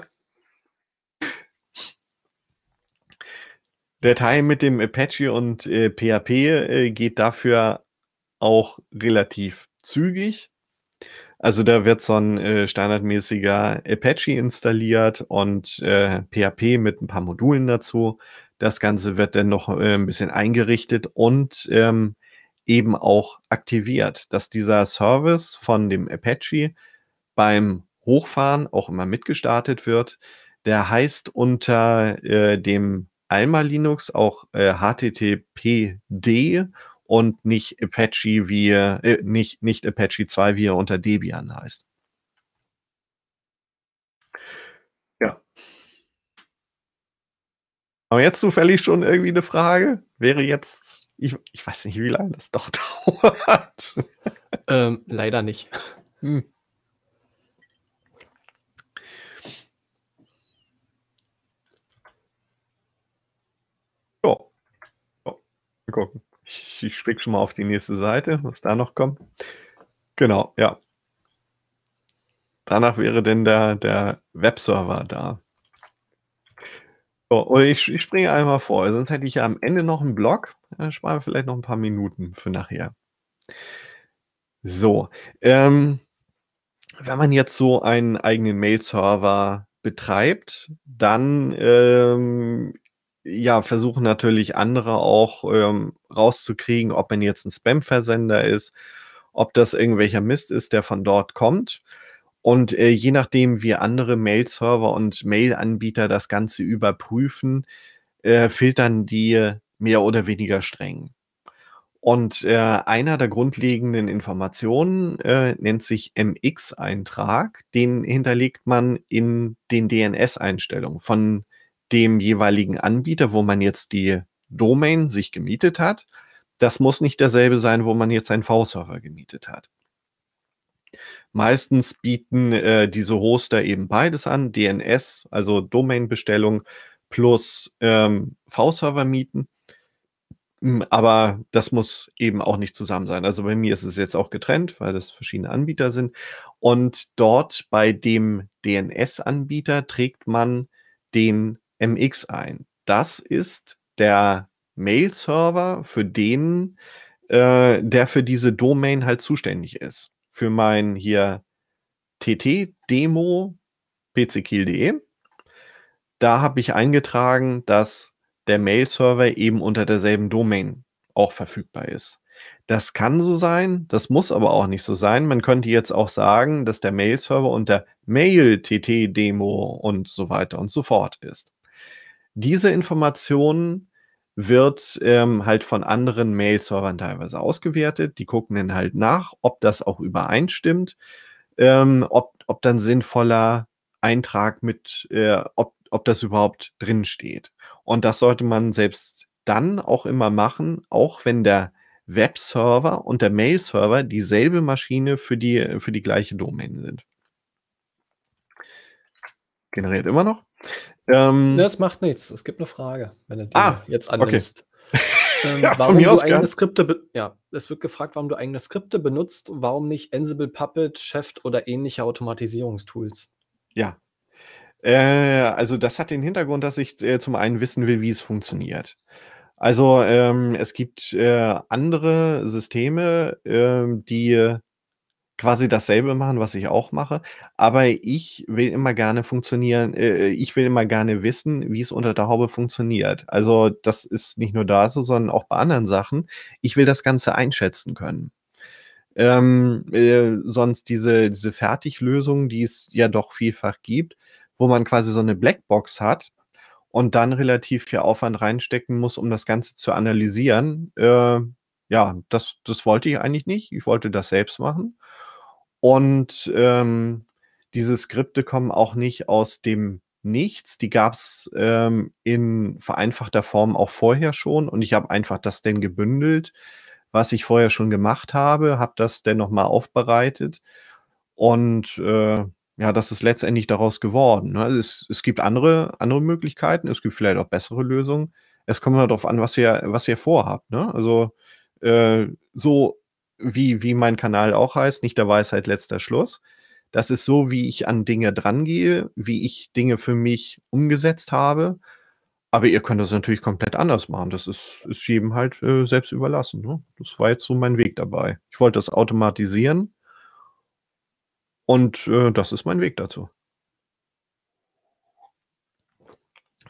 [SPEAKER 1] Der Teil mit dem Apache und äh, PHP äh, geht dafür auch relativ zügig. Also da wird so ein äh, standardmäßiger Apache installiert und PHP äh, mit ein paar Modulen dazu. Das Ganze wird dann noch äh, ein bisschen eingerichtet und ähm, eben auch aktiviert, dass dieser Service von dem Apache beim Hochfahren auch immer mitgestartet wird. Der heißt unter äh, dem einmal Linux, auch äh, HTTPD und nicht Apache wie, äh, nicht, nicht Apache 2, wie er unter Debian heißt. Ja. Aber jetzt zufällig schon irgendwie eine Frage? Wäre jetzt, ich, ich weiß nicht, wie lange das doch (laughs) dauert. Ähm, leider nicht. Hm. Mal gucken. Ich, ich spicke schon mal auf die nächste Seite, was da noch kommt. Genau, ja. Danach wäre denn der, der Webserver da. So, und ich, ich springe einmal vor, sonst hätte ich ja am Ende noch einen Blog. Dann sparen wir vielleicht noch ein paar Minuten für nachher. So, ähm, wenn man jetzt so einen eigenen Mail-Server betreibt, dann ähm, ja, versuchen natürlich andere auch ähm, rauszukriegen, ob man jetzt ein Spam-Versender ist, ob das irgendwelcher Mist ist, der von dort kommt. Und äh, je nachdem, wie andere Mail-Server und Mail-Anbieter das Ganze überprüfen, äh, filtern die mehr oder weniger streng. Und äh, einer der grundlegenden Informationen äh, nennt sich MX-Eintrag. Den hinterlegt man in den DNS-Einstellungen von dem jeweiligen Anbieter, wo man jetzt die Domain sich gemietet hat. Das muss nicht derselbe sein, wo man jetzt einen V-Server gemietet hat. Meistens bieten äh, diese Hoster eben beides an, DNS, also Domainbestellung plus ähm, V-Server mieten. Hm, aber das muss eben auch nicht zusammen sein. Also bei mir ist es jetzt auch getrennt, weil das verschiedene Anbieter sind. Und dort bei dem DNS-Anbieter trägt man den MX ein. Das ist der Mail-Server, für den, äh, der für diese Domain halt zuständig ist. Für mein hier tt-demo pckiel.de. Da habe ich eingetragen, dass der Mail-Server eben unter derselben Domain auch verfügbar ist. Das kann so sein, das muss aber auch nicht so sein. Man könnte jetzt auch sagen, dass der Mail-Server unter Mail, TT-Demo und so weiter und so fort ist diese Information wird ähm, halt von anderen Mail-Servern teilweise ausgewertet. Die gucken dann halt nach, ob das auch übereinstimmt, ähm, ob, ob dann sinnvoller Eintrag mit, äh, ob, ob das überhaupt drin steht. Und das sollte man selbst dann auch immer machen, auch wenn der Webserver und der Mail-Server dieselbe Maschine für die, für die gleiche Domain sind. Generiert immer noch? Ähm, das macht nichts. Es gibt eine Frage, wenn du die ah, jetzt annimmst. Okay. (laughs) Ähm, ja, warum du aus, eigene ja. Skripte ja, es wird gefragt, warum du eigene Skripte benutzt, warum nicht Ansible, Puppet, Chef oder ähnliche Automatisierungstools? Ja. Äh, also das hat den Hintergrund, dass ich äh, zum einen wissen will, wie es funktioniert. Also ähm, es gibt äh, andere Systeme, ähm, die quasi dasselbe machen, was ich auch mache. Aber ich will immer gerne funktionieren, äh, äh, ich will immer gerne wissen, wie es unter der Haube funktioniert. Also das ist nicht nur da so, sondern auch bei anderen Sachen. Ich will das Ganze einschätzen können. Ähm, äh, sonst diese, diese Fertiglösungen, die es ja doch vielfach gibt, wo man quasi so eine Blackbox hat und dann relativ viel Aufwand reinstecken muss, um das Ganze zu analysieren. Äh, ja, das, das wollte ich eigentlich nicht. Ich wollte das selbst machen. Und ähm, diese Skripte kommen auch nicht aus dem Nichts. Die gab es ähm, in vereinfachter Form auch vorher schon. Und ich habe einfach das denn gebündelt, was ich vorher schon gemacht habe, habe das denn nochmal aufbereitet. Und äh, ja, das ist letztendlich daraus geworden. Ne? Es, es, gibt andere, andere Möglichkeiten, es gibt vielleicht auch bessere Lösungen. Es kommt halt darauf an, was ihr, was ihr vorhabt. Ne? Also äh, so wie, wie mein Kanal auch heißt, nicht der Weisheit letzter Schluss. Das ist so, wie ich an Dinge drangehe, wie ich Dinge für mich umgesetzt habe. Aber ihr könnt das natürlich komplett anders machen. Das ist, ist jedem halt äh, selbst überlassen. Ne? Das war jetzt so mein Weg dabei. Ich wollte das automatisieren und äh, das ist mein Weg dazu.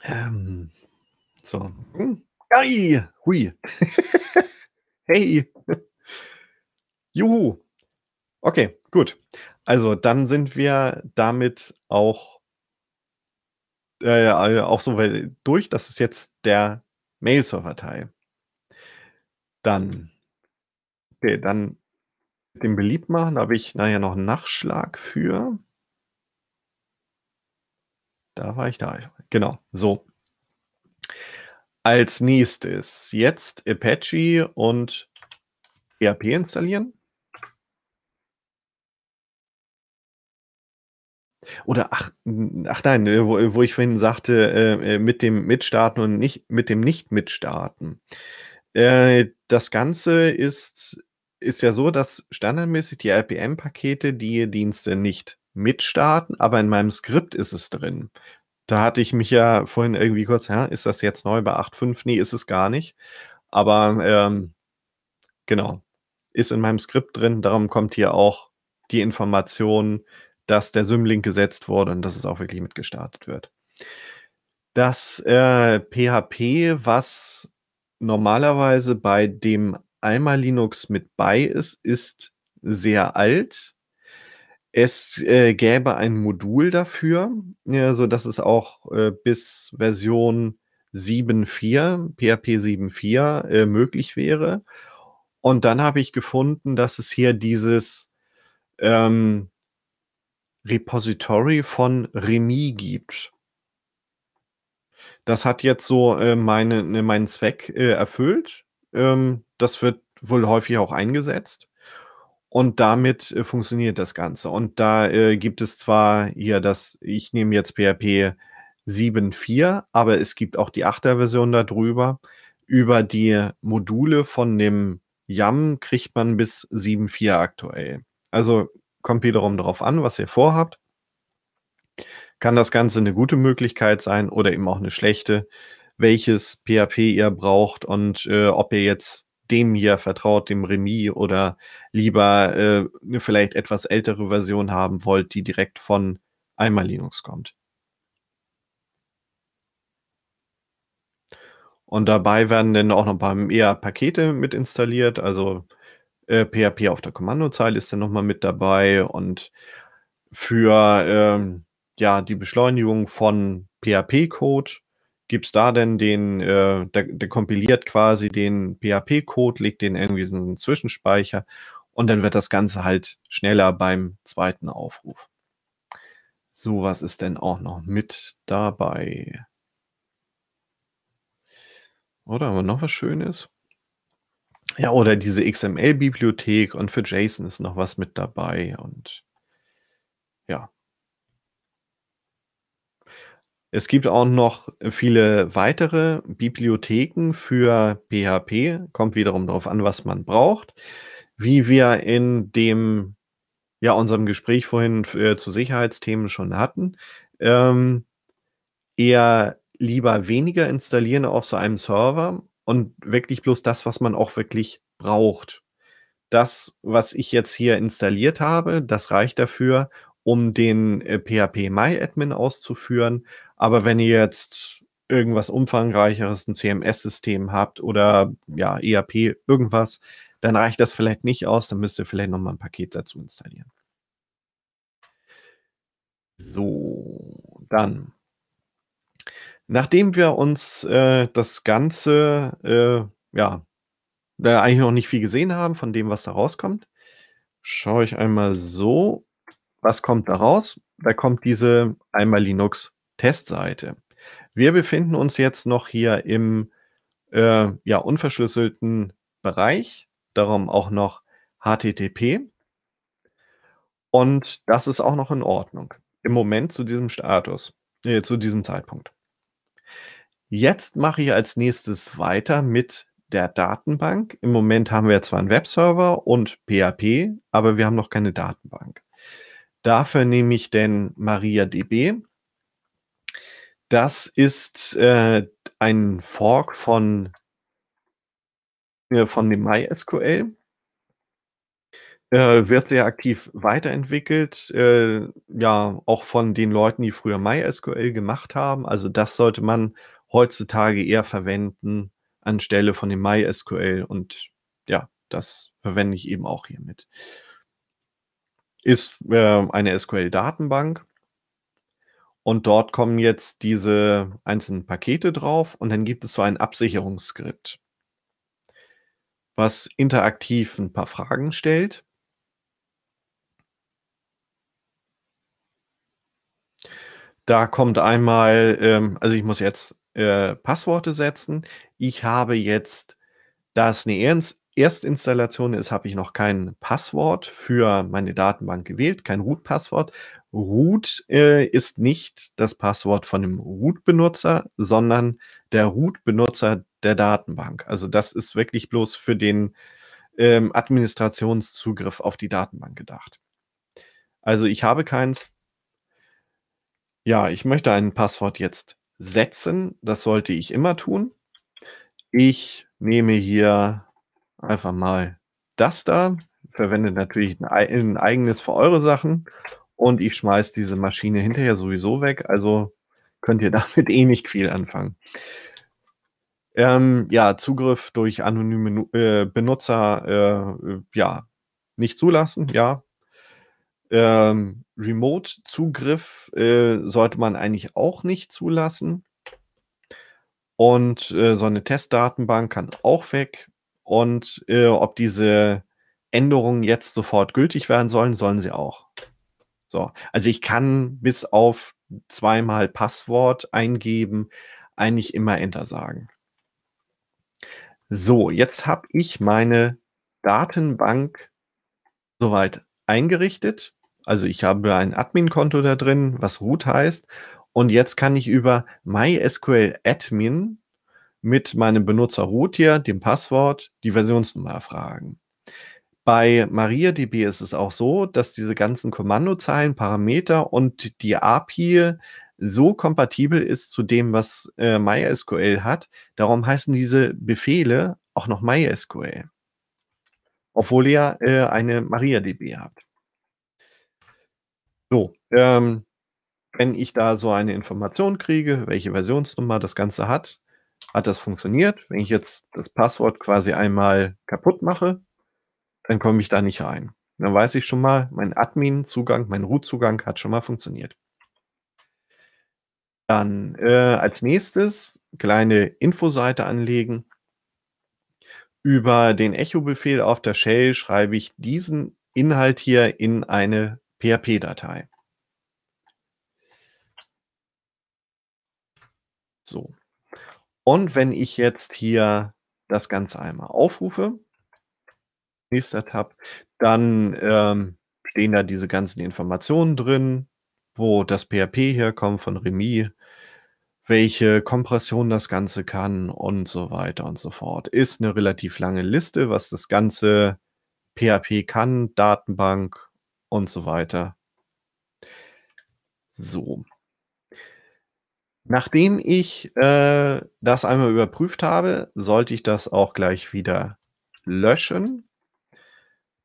[SPEAKER 1] Ähm, so. Hm. Ei, hui. (laughs) hey. Juhu. Okay, gut. Also dann sind wir damit auch, äh, äh, auch so weit durch. Das ist jetzt der Mail-Server-Teil. Dann, okay, dann den beliebt machen. Da habe ich nachher noch einen Nachschlag für. Da war ich da. Genau, so. Als nächstes jetzt Apache und ERP installieren. Oder ach, ach nein, äh, wo, wo ich vorhin sagte, äh, äh, mit dem Mitstarten und nicht mit dem Nicht-Mitstarten. Äh, das Ganze ist, ist ja so, dass standardmäßig die RPM-Pakete die Dienste nicht mitstarten, aber in meinem Skript ist es drin. Da hatte ich mich ja vorhin irgendwie kurz, ja, ist das jetzt neu bei 8.5? Nee, ist es gar nicht. Aber ähm, genau, ist in meinem Skript drin, darum kommt hier auch die Information, dass der Symlink gesetzt wurde und dass es auch wirklich mitgestartet wird. Das äh, PHP, was normalerweise bei dem Alma Linux mit bei ist, ist sehr alt. Es äh, gäbe ein Modul dafür, so dass es auch äh, bis Version 7.4, PHP 7.4 äh, möglich wäre. Und dann habe ich gefunden, dass es hier dieses ähm, Repository von Remi gibt. Das hat jetzt so äh, meine, ne, meinen Zweck äh, erfüllt. Ähm, das wird wohl häufig auch eingesetzt. Und damit äh, funktioniert das Ganze. Und da äh, gibt es zwar hier das, ich nehme jetzt PHP 7.4, aber es gibt auch die 8er Version darüber. Über die Module von dem YAM kriegt man bis 7.4 aktuell. Also kommt wiederum darauf an, was ihr vorhabt. Kann das Ganze eine gute Möglichkeit sein oder eben auch eine schlechte, welches PHP ihr braucht und äh, ob ihr jetzt dem hier vertraut, dem Remi oder lieber äh, eine vielleicht etwas ältere Version haben wollt, die direkt von einmal Linux kommt. Und dabei werden dann auch noch ein paar mehr Pakete mit installiert, also PHP äh, auf der Kommandozeile ist dann nochmal mit dabei und für ähm, ja, die Beschleunigung von PHP-Code gibt es da denn den, äh, der, der kompiliert quasi den PHP-Code, legt den irgendwie in einen Zwischenspeicher und dann wird das Ganze halt schneller beim zweiten Aufruf. So was ist denn auch noch mit dabei. Oder haben wir noch was Schönes? Ja, oder diese XML-Bibliothek und für JSON ist noch was mit dabei und ja. Es gibt auch noch viele weitere Bibliotheken für PHP. Kommt wiederum darauf an, was man braucht. Wie wir in dem, ja, unserem Gespräch vorhin äh, zu Sicherheitsthemen schon hatten, ähm, eher lieber weniger installieren auf so einem Server und wirklich bloß das, was man auch wirklich braucht. Das, was ich jetzt hier installiert habe, das reicht dafür, um den äh, PHP My Admin auszuführen. Aber wenn ihr jetzt irgendwas umfangreicheres, ein CMS-System habt oder ja, ERP, irgendwas, dann reicht das vielleicht nicht aus. Dann müsst ihr vielleicht nochmal ein Paket dazu installieren. So, dann Nachdem wir uns äh, das Ganze, äh, ja, eigentlich noch nicht viel gesehen haben von dem, was da rauskommt, schaue ich einmal so, was kommt da raus? Da kommt diese einmal Linux Testseite. Wir befinden uns jetzt noch hier im äh, ja, unverschlüsselten Bereich, darum auch noch HTTP. Und das ist auch noch in Ordnung im Moment zu diesem Status, äh, zu diesem Zeitpunkt. Jetzt mache ich als nächstes weiter mit der Datenbank. Im Moment haben wir zwar einen Webserver und PHP, aber wir haben noch keine Datenbank. Dafür nehme ich denn MariaDB. Das ist äh, ein Fork von, äh, von dem MySQL. Äh, wird sehr aktiv weiterentwickelt, äh, ja, auch von den Leuten, die früher MySQL gemacht haben. Also das sollte man heutzutage eher verwenden anstelle von dem MySQL. Und ja, das verwende ich eben auch hiermit. Ist äh, eine SQL-Datenbank. Und dort kommen jetzt diese einzelnen Pakete drauf und dann gibt es so ein Absicherungsskript, was interaktiv ein paar Fragen stellt. Da kommt einmal, ähm, also ich muss jetzt äh, Passworte setzen. Ich habe jetzt, da es eine Ernst Erstinstallation ist, habe ich noch kein Passwort für meine Datenbank gewählt, kein Root-Passwort. Root, Root äh, ist nicht das Passwort von dem Root-Benutzer, sondern der Root-Benutzer der Datenbank. Also das ist wirklich bloß für den ähm, Administrationszugriff auf die Datenbank gedacht. Also ich habe keins. Ja, ich möchte ein Passwort jetzt setzen. Das sollte ich immer tun. Ich nehme hier einfach mal das da, verwende natürlich ein, eigenes für eure Sachen und ich schmeiße diese Maschine hinterher sowieso weg. Also könnt ihr (laughs) damit eh nicht viel anfangen. Ähm, ja, Zugriff durch anonyme äh, Benutzer, äh, äh, ja, nicht zulassen, ja. Ähm, Remote-Zugriff äh, sollte man eigentlich auch nicht zulassen. Und äh, so eine Testdatenbank kann auch weg. Und äh, ob diese Änderungen jetzt sofort gültig werden sollen, sollen sie auch. So, also ich kann bis auf zweimal Passwort eingeben, eigentlich immer Enter sagen. So, jetzt habe ich meine Datenbank soweit eingerichtet. Also ich habe ein Admin-Konto da drin, was Root heißt. Und jetzt kann ich über MySQL Admin mit meinem Benutzer Root hier, dem Passwort, die Versionsnummer erfragen. Bei MariaDB ist es auch so, dass diese ganzen Kommandozeilen, Parameter und die API so kompatibel ist zu dem, was äh, MySQL hat. Darum heißen diese Befehle auch noch MySQL, obwohl ihr äh, eine MariaDB habt. So, ähm, wenn ich da so eine Information kriege, welche Versionsnummer das Ganze hat, hat das funktioniert. Wenn ich jetzt das Passwort quasi einmal kaputt mache, dann komme ich da nicht rein. Dann weiß ich schon mal, mein Admin-Zugang, mein Root-Zugang hat schon mal funktioniert. Dann äh, als nächstes kleine Infoseite anlegen. Über den Echo-Befehl auf der Shell schreibe ich diesen Inhalt hier in eine PHP-Datei. So. Und wenn ich jetzt hier das Ganze einmal aufrufe, nächster Tab, dann ähm, stehen da diese ganzen Informationen drin, wo das PHP herkommt von Remi, welche Kompression das Ganze kann und so weiter und so fort. Ist eine relativ lange Liste, was das ganze PHP kann, Datenbank und so weiter. So. Nachdem ich äh, das einmal überprüft habe, sollte ich das auch gleich wieder löschen,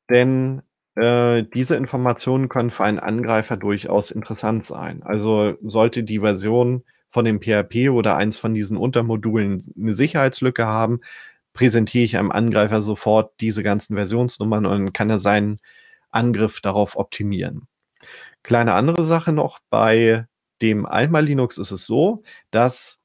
[SPEAKER 1] denn äh, diese Informationen können für einen Angreifer durchaus interessant sein. Also sollte die Version von dem PHP oder eins von diesen Untermodulen eine Sicherheitslücke haben, präsentiere ich einem Angreifer sofort diese ganzen Versionsnummern und kann er seinen Angriff darauf optimieren. Kleine andere Sache noch, bei dem Alma Linux ist es so, dass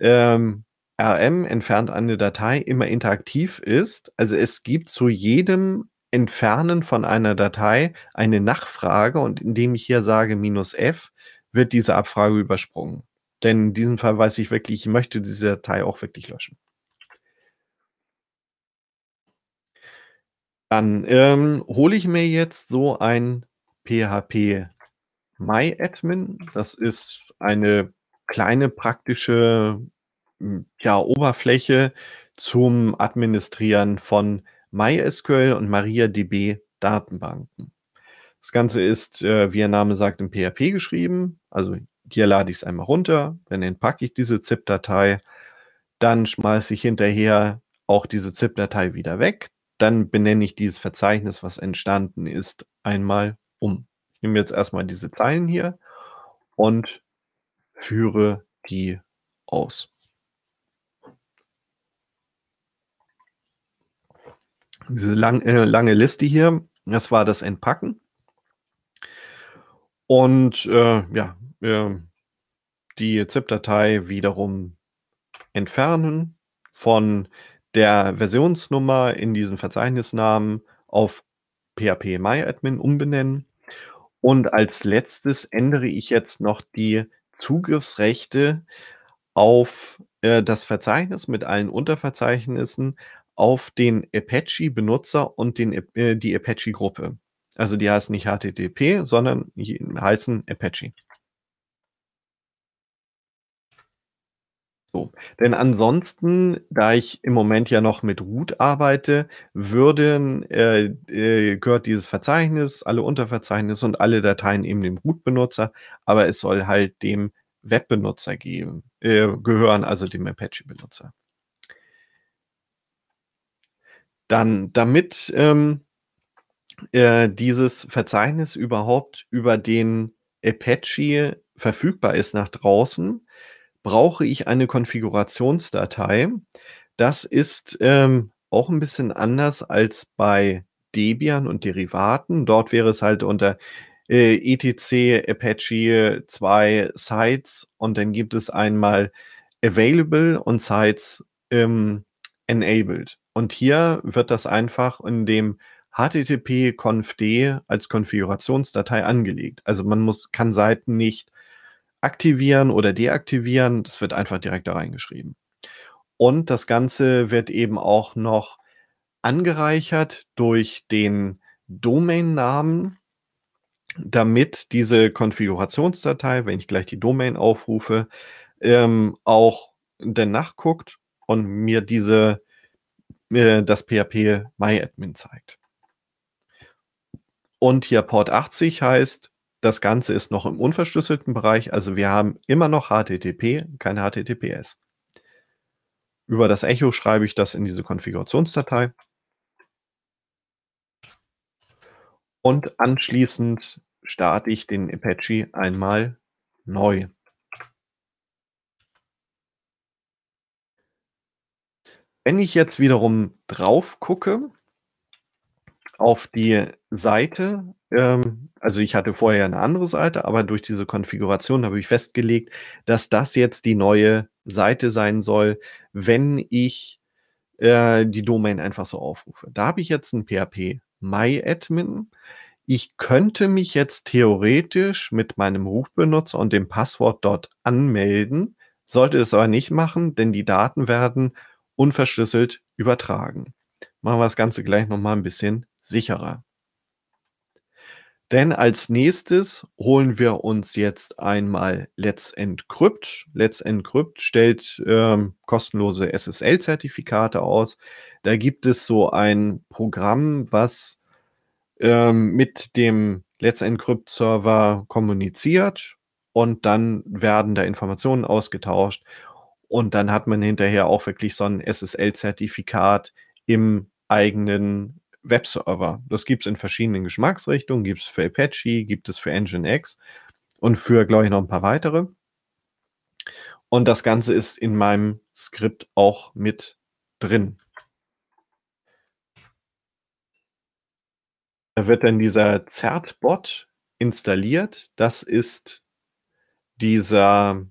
[SPEAKER 1] ähm, RM entfernt eine Datei immer interaktiv ist. Also es gibt zu jedem Entfernen von einer Datei eine Nachfrage und indem ich hier sage minus F, wird diese Abfrage übersprungen. Denn in diesem Fall weiß ich wirklich, ich möchte diese Datei auch wirklich löschen. Dann ähm, hole ich mir jetzt so ein PHP MyAdmin. Das ist eine kleine praktische hm, ja, Oberfläche zum Administrieren von MySQL und MariaDB Datenbanken. Das Ganze ist, äh, wie der Name sagt, in PHP geschrieben. Also hier lade ich es einmal runter, dann entpacke ich diese ZIP-Datei, dann schmeiße ich hinterher auch diese ZIP-Datei wieder weg, dann benenne ich dieses Verzeichnis, was entstanden ist, einmal um. Ich nehme jetzt erstmal diese Zeilen hier und führe die aus. Diese lang, äh, lange Liste hier, das war das Entpacken. Und äh, ja, äh, die ZIP-Datei wiederum entfernen von der Versionsnummer in diesen Verzeichnisnamen auf PHP MyAdmin umbenennen. Und als letztes ändere ich jetzt noch die Zugriffsrechte auf äh, das Verzeichnis mit allen Unterverzeichnissen auf den Apache-Benutzer und den, äh, die Apache-Gruppe. Also die heißen nicht HTTP, sondern heißen Apache. So. Denn ansonsten, da ich im Moment ja noch mit Root arbeite, würden, äh, äh, gehört dieses Verzeichnis, alle Unterverzeichnisse und alle Dateien eben dem Root-Benutzer, aber es soll halt dem Web-Benutzer geben, äh, gehören, also dem Apache-Benutzer. Dann, damit ähm, äh, dieses Verzeichnis überhaupt über den Apache verfügbar ist nach draußen, brauche ich eine Konfigurationsdatei. Das ist ähm, auch ein bisschen anders als bei Debian und Derivaten. Dort wäre es halt unter äh, etc Apache zwei Sites und dann gibt es einmal available und Sites ähm, enabled. Und hier wird das einfach in dem http confd als Konfigurationsdatei angelegt. Also man muss, kann Seiten nicht aktivieren oder deaktivieren. Das wird einfach direkt da reingeschrieben. Und das Ganze wird eben auch noch angereichert durch den Domainnamen, damit diese Konfigurationsdatei, wenn ich gleich die Domain aufrufe, ähm, auch dann nachguckt und mir diese äh, das PHP MyAdmin zeigt. Und hier Port 80 heißt, das Ganze ist noch im unverschlüsselten Bereich, also wir haben immer noch HTTP, kein HTTPS. Über das Echo schreibe ich das in diese Konfigurationsdatei. Und anschließend starte ich den Apache einmal neu. Wenn ich jetzt wiederum drauf gucke auf die Seite ähm, also ich hatte vorher eine andere Seite, aber durch diese Konfiguration habe ich festgelegt, dass das jetzt die neue Seite sein soll, wenn ich äh, die Domain einfach so aufrufe. Da habe ich jetzt ein PHP MyAdmin. Ich könnte mich jetzt theoretisch mit meinem Rufbenutzer und dem Passwort dort anmelden, sollte das aber nicht machen, denn die Daten werden unverschlüsselt übertragen. Machen wir das Ganze gleich nochmal ein bisschen sicherer. Denn als nächstes holen wir uns jetzt einmal Let's Encrypt. Let's Encrypt stellt ähm, kostenlose SSL-Zertifikate aus. Da gibt es so ein Programm, was ähm, mit dem Let's Encrypt-Server kommuniziert und dann werden da Informationen ausgetauscht. Und dann hat man hinterher auch wirklich so ein SSL-Zertifikat im eigenen Webserver. Das gibt es in verschiedenen Geschmacksrichtungen, gibt es für Apache, gibt es für Nginx und für, glaube ich, noch ein paar weitere. Und das Ganze ist in meinem Skript auch mit drin. Da wird dann dieser Zertbot installiert. Das ist dieser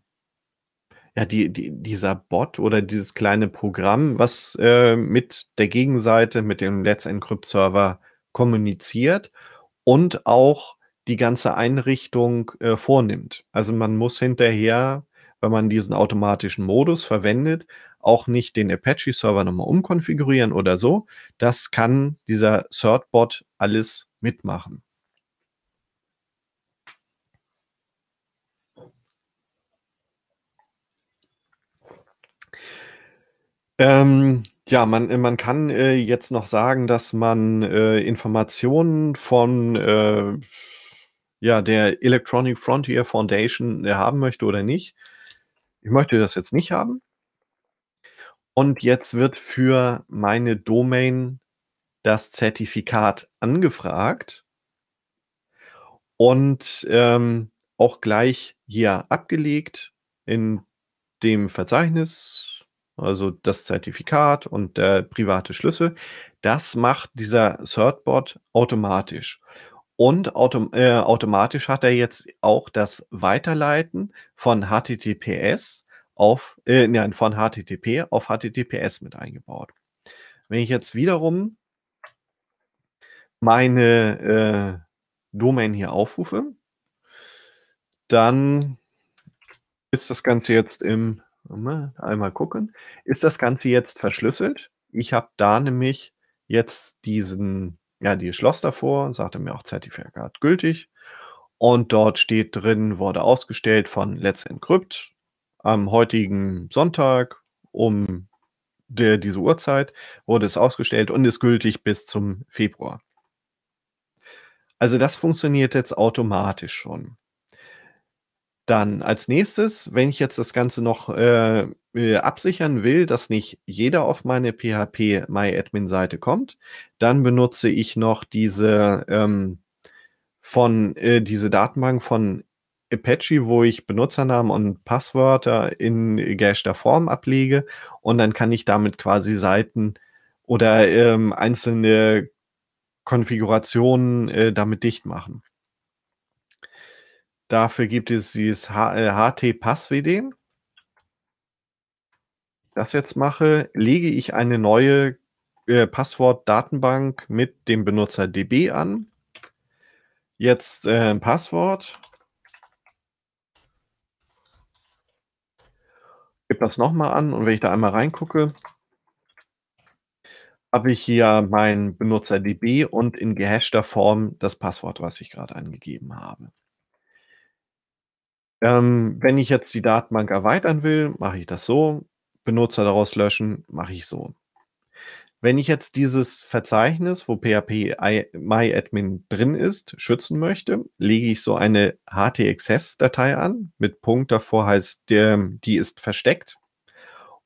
[SPEAKER 1] ja, die, die, dieser Bot oder dieses kleine Programm, was äh, mit der Gegenseite, mit dem Let's Encrypt Server kommuniziert und auch die ganze Einrichtung äh, vornimmt. Also man muss hinterher, wenn man diesen automatischen Modus verwendet, auch nicht den Apache-Server nochmal umkonfigurieren oder so. Das kann dieser Third-Bot alles mitmachen. Ähm, ja, man, äh, man kann äh, jetzt noch sagen, dass man äh, Informationen von äh, ja, der Electronic Frontier Foundation äh, haben möchte oder nicht. Ich möchte das jetzt nicht haben. Und jetzt wird für meine Domain das Zertifikat angefragt und ähm, auch gleich hier abgelegt in dem Verzeichnis also das Zertifikat und der private Schlüssel, das macht dieser Thirdbot automatisch. Und autom äh, automatisch hat er jetzt auch das Weiterleiten von HTTPS auf, äh, nein, von HTTP auf HTTPS mit eingebaut. Wenn ich jetzt wiederum meine äh, Domain hier aufrufe, dann ist das Ganze jetzt im Ne, einmal gucken. Ist das Ganze jetzt verschlüsselt? Ich habe da nämlich jetzt diesen, ja, die Schloss davor und sagte mir auch Zertifikat gültig. Und dort steht drin, wurde ausgestellt von Let's Encrypt am heutigen Sonntag um der, diese Uhrzeit wurde es ausgestellt und ist gültig bis zum Februar. Also das funktioniert jetzt automatisch schon. Dann als nächstes, wenn ich jetzt das Ganze noch äh, äh absichern will, dass nicht jeder auf meine PHP myadmin Seite kommt, dann benutze ich noch diese ähm, von äh, diese Datenbank von Apache, wo ich Benutzernamen und Passwörter in gehashter Form ablege und dann kann ich damit quasi Seiten oder ähm, einzelne Konfigurationen äh, damit dicht machen. Dafür gibt es dieses HT-Pass-WD. Äh, das jetzt mache, lege ich eine neue äh, Passwort-Datenbank mit dem Benutzer DB an. Jetzt äh, ein Passwort. Gebe das nochmal an und wenn ich da einmal reingucke, habe ich hier mein Benutzer DB und in gehashter Form das Passwort, was ich gerade angegeben habe. Ähm, wenn ich jetzt die Datenbank erweitern will, mache ich das so. Benutzer daraus löschen, mache ich so. Wenn ich jetzt dieses Verzeichnis, wo PHP MyAdmin drin ist, schützen möchte, lege ich so eine htaccess-Datei an mit Punkt davor heißt, der, die ist versteckt.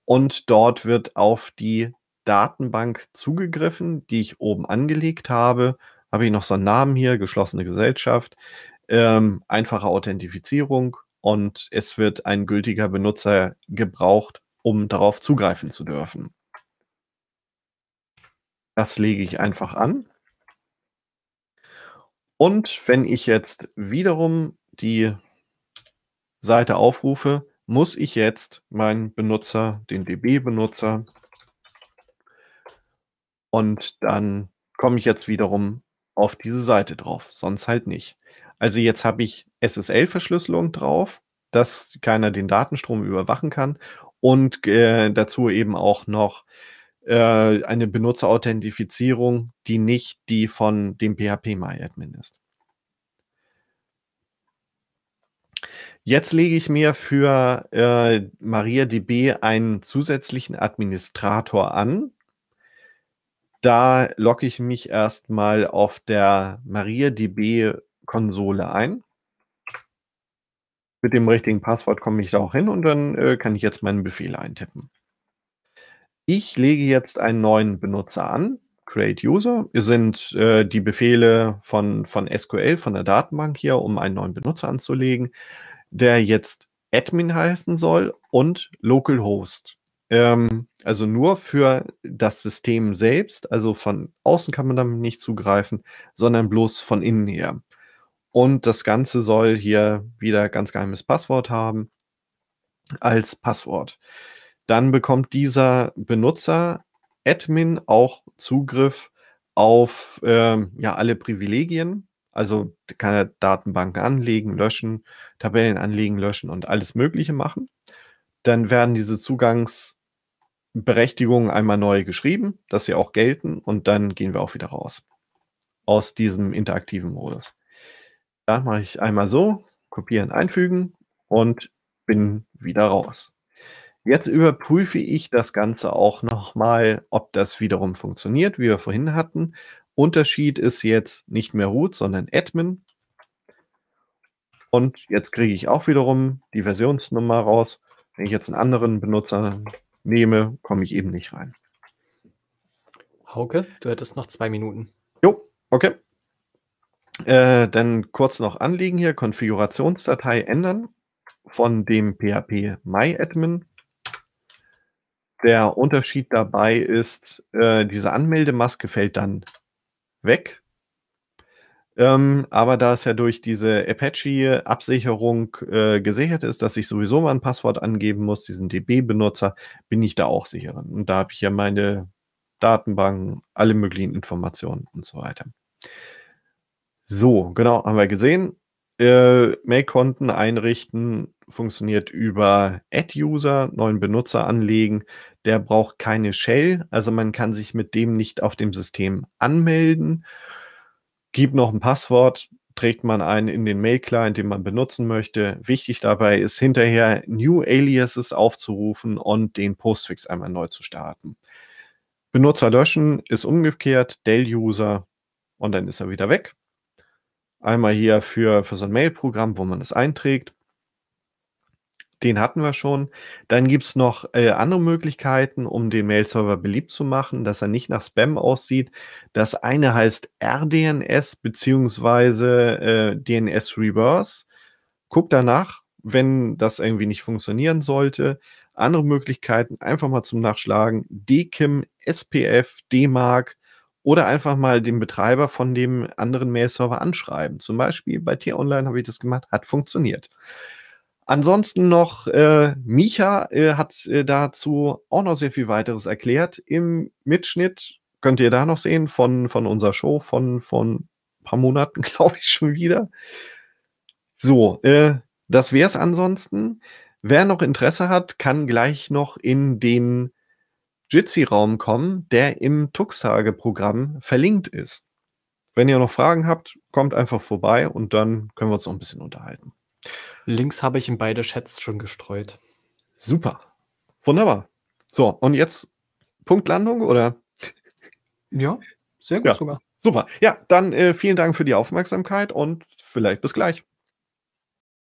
[SPEAKER 1] Und dort wird auf die Datenbank zugegriffen, die ich oben angelegt habe. Habe ich noch so einen Namen hier, geschlossene Gesellschaft, ähm, einfache Authentifizierung, und es wird ein gültiger Benutzer gebraucht, um darauf zugreifen zu dürfen. Das lege ich einfach an. Und wenn ich jetzt wiederum die Seite aufrufe, muss ich jetzt meinen Benutzer, den DB-Benutzer, und dann komme ich jetzt wiederum auf diese Seite drauf, sonst halt nicht. Also jetzt habe ich SSL-Verschlüsselung drauf, dass keiner den Datenstrom überwachen kann und äh, dazu eben auch noch äh, eine Benutzerauthentifizierung, die nicht die von dem php MyAdmin ist. Jetzt lege ich mir für äh, MariaDB einen zusätzlichen Administrator an. Da logge ich mich erstmal auf der MariaDB Konsole ein. Mit dem richtigen Passwort komme ich da auch hin und dann äh, kann ich jetzt meinen Befehl eintippen. Ich lege jetzt einen neuen Benutzer an, Create User. Es sind äh, die Befehle von, von SQL, von der Datenbank hier, um einen neuen Benutzer anzulegen, der jetzt Admin heißen soll und Localhost. Ähm, also nur für das System selbst, also von außen kann man damit nicht zugreifen, sondern bloß von innen her. Und das Ganze soll hier wieder ganz geheimes Passwort haben als Passwort. Dann bekommt dieser Benutzer Admin auch Zugriff auf ähm, ja, alle Privilegien. Also kann er Datenbanken anlegen, löschen, Tabellen anlegen, löschen und alles Mögliche machen. Dann werden diese Zugangsberechtigungen einmal neu geschrieben, dass sie auch gelten und dann gehen wir auch wieder raus aus diesem interaktiven Modus. Da mache ich einmal so, kopieren, einfügen und bin wieder raus. Jetzt überprüfe ich das Ganze auch nochmal, ob das wiederum funktioniert, wie wir vorhin hatten. Unterschied ist jetzt nicht mehr Root, sondern Admin. Und jetzt kriege ich auch wiederum die Versionsnummer raus. Wenn ich jetzt einen anderen Benutzer nehme, komme ich eben nicht rein. Hauke, du hättest noch zwei Minuten. Jo, okay. Äh, dann kurz noch Anliegen hier, Konfigurationsdatei ändern von dem PHP MyAdmin. Der Unterschied dabei ist, äh, diese Anmeldemaske fällt dann weg. Ähm, aber da es ja durch diese Apache-Absicherung äh, gesichert ist, dass ich sowieso mal ein Passwort angeben muss, diesen DB-Benutzer, bin ich da auch sicher. Und da habe ich ja meine Datenbanken, alle möglichen Informationen und so weiter. So, genau, haben wir gesehen. Äh, Mail-Konten einrichten funktioniert über Ad-User, neuen Benutzer anlegen. Der braucht keine Shell, also man kann sich mit dem nicht auf dem System anmelden. Gibt noch ein Passwort, trägt man ein in den Mail-Client, den man benutzen möchte. Wichtig dabei ist hinterher New Aliases aufzurufen und den Postfix einmal neu zu starten. Benutzer löschen ist umgekehrt, Dell-User und dann ist er wieder weg. Einmal hier für, für so ein Mail-Programm, wo man das einträgt. Den hatten wir schon. Dann gibt es noch äh, andere Möglichkeiten, um den Mail-Server beliebt zu machen, dass er nicht nach Spam aussieht. Das eine heißt RDNS bzw. äh, DNS Reverse. Guck danach, wenn das irgendwie nicht funktionieren sollte. Andere Möglichkeiten einfach mal zum Nachschlagen. DKIM, SPF, DMARC, oder einfach mal den Betreiber von dem anderen Mail-Server anschreiben. Zum Beispiel bei T-Online habe ich das gemacht, hat funktioniert. Ansonsten noch, äh, Micha äh, hat äh, dazu auch noch sehr viel weiteres erklärt. Im Mitschnitt könnt ihr da noch sehen von, von unserer Show von, von ein paar Monaten, (laughs) glaube ich, schon wieder. So, äh, das wäre es ansonsten. Wer noch Interesse hat, kann gleich noch in den Jitsi-Raum kommen, der im Tuxage-Programm verlinkt ist. Wenn ihr noch Fragen habt, kommt einfach vorbei und dann können wir uns noch ein bisschen unterhalten. Links habe ich in beide Chats schon gestreut. Super. Wunderbar. So, und jetzt Punktlandung oder? Ja, sehr gut ja, sogar. Super. Ja, dann äh, vielen Dank für die Aufmerksamkeit und vielleicht bis gleich.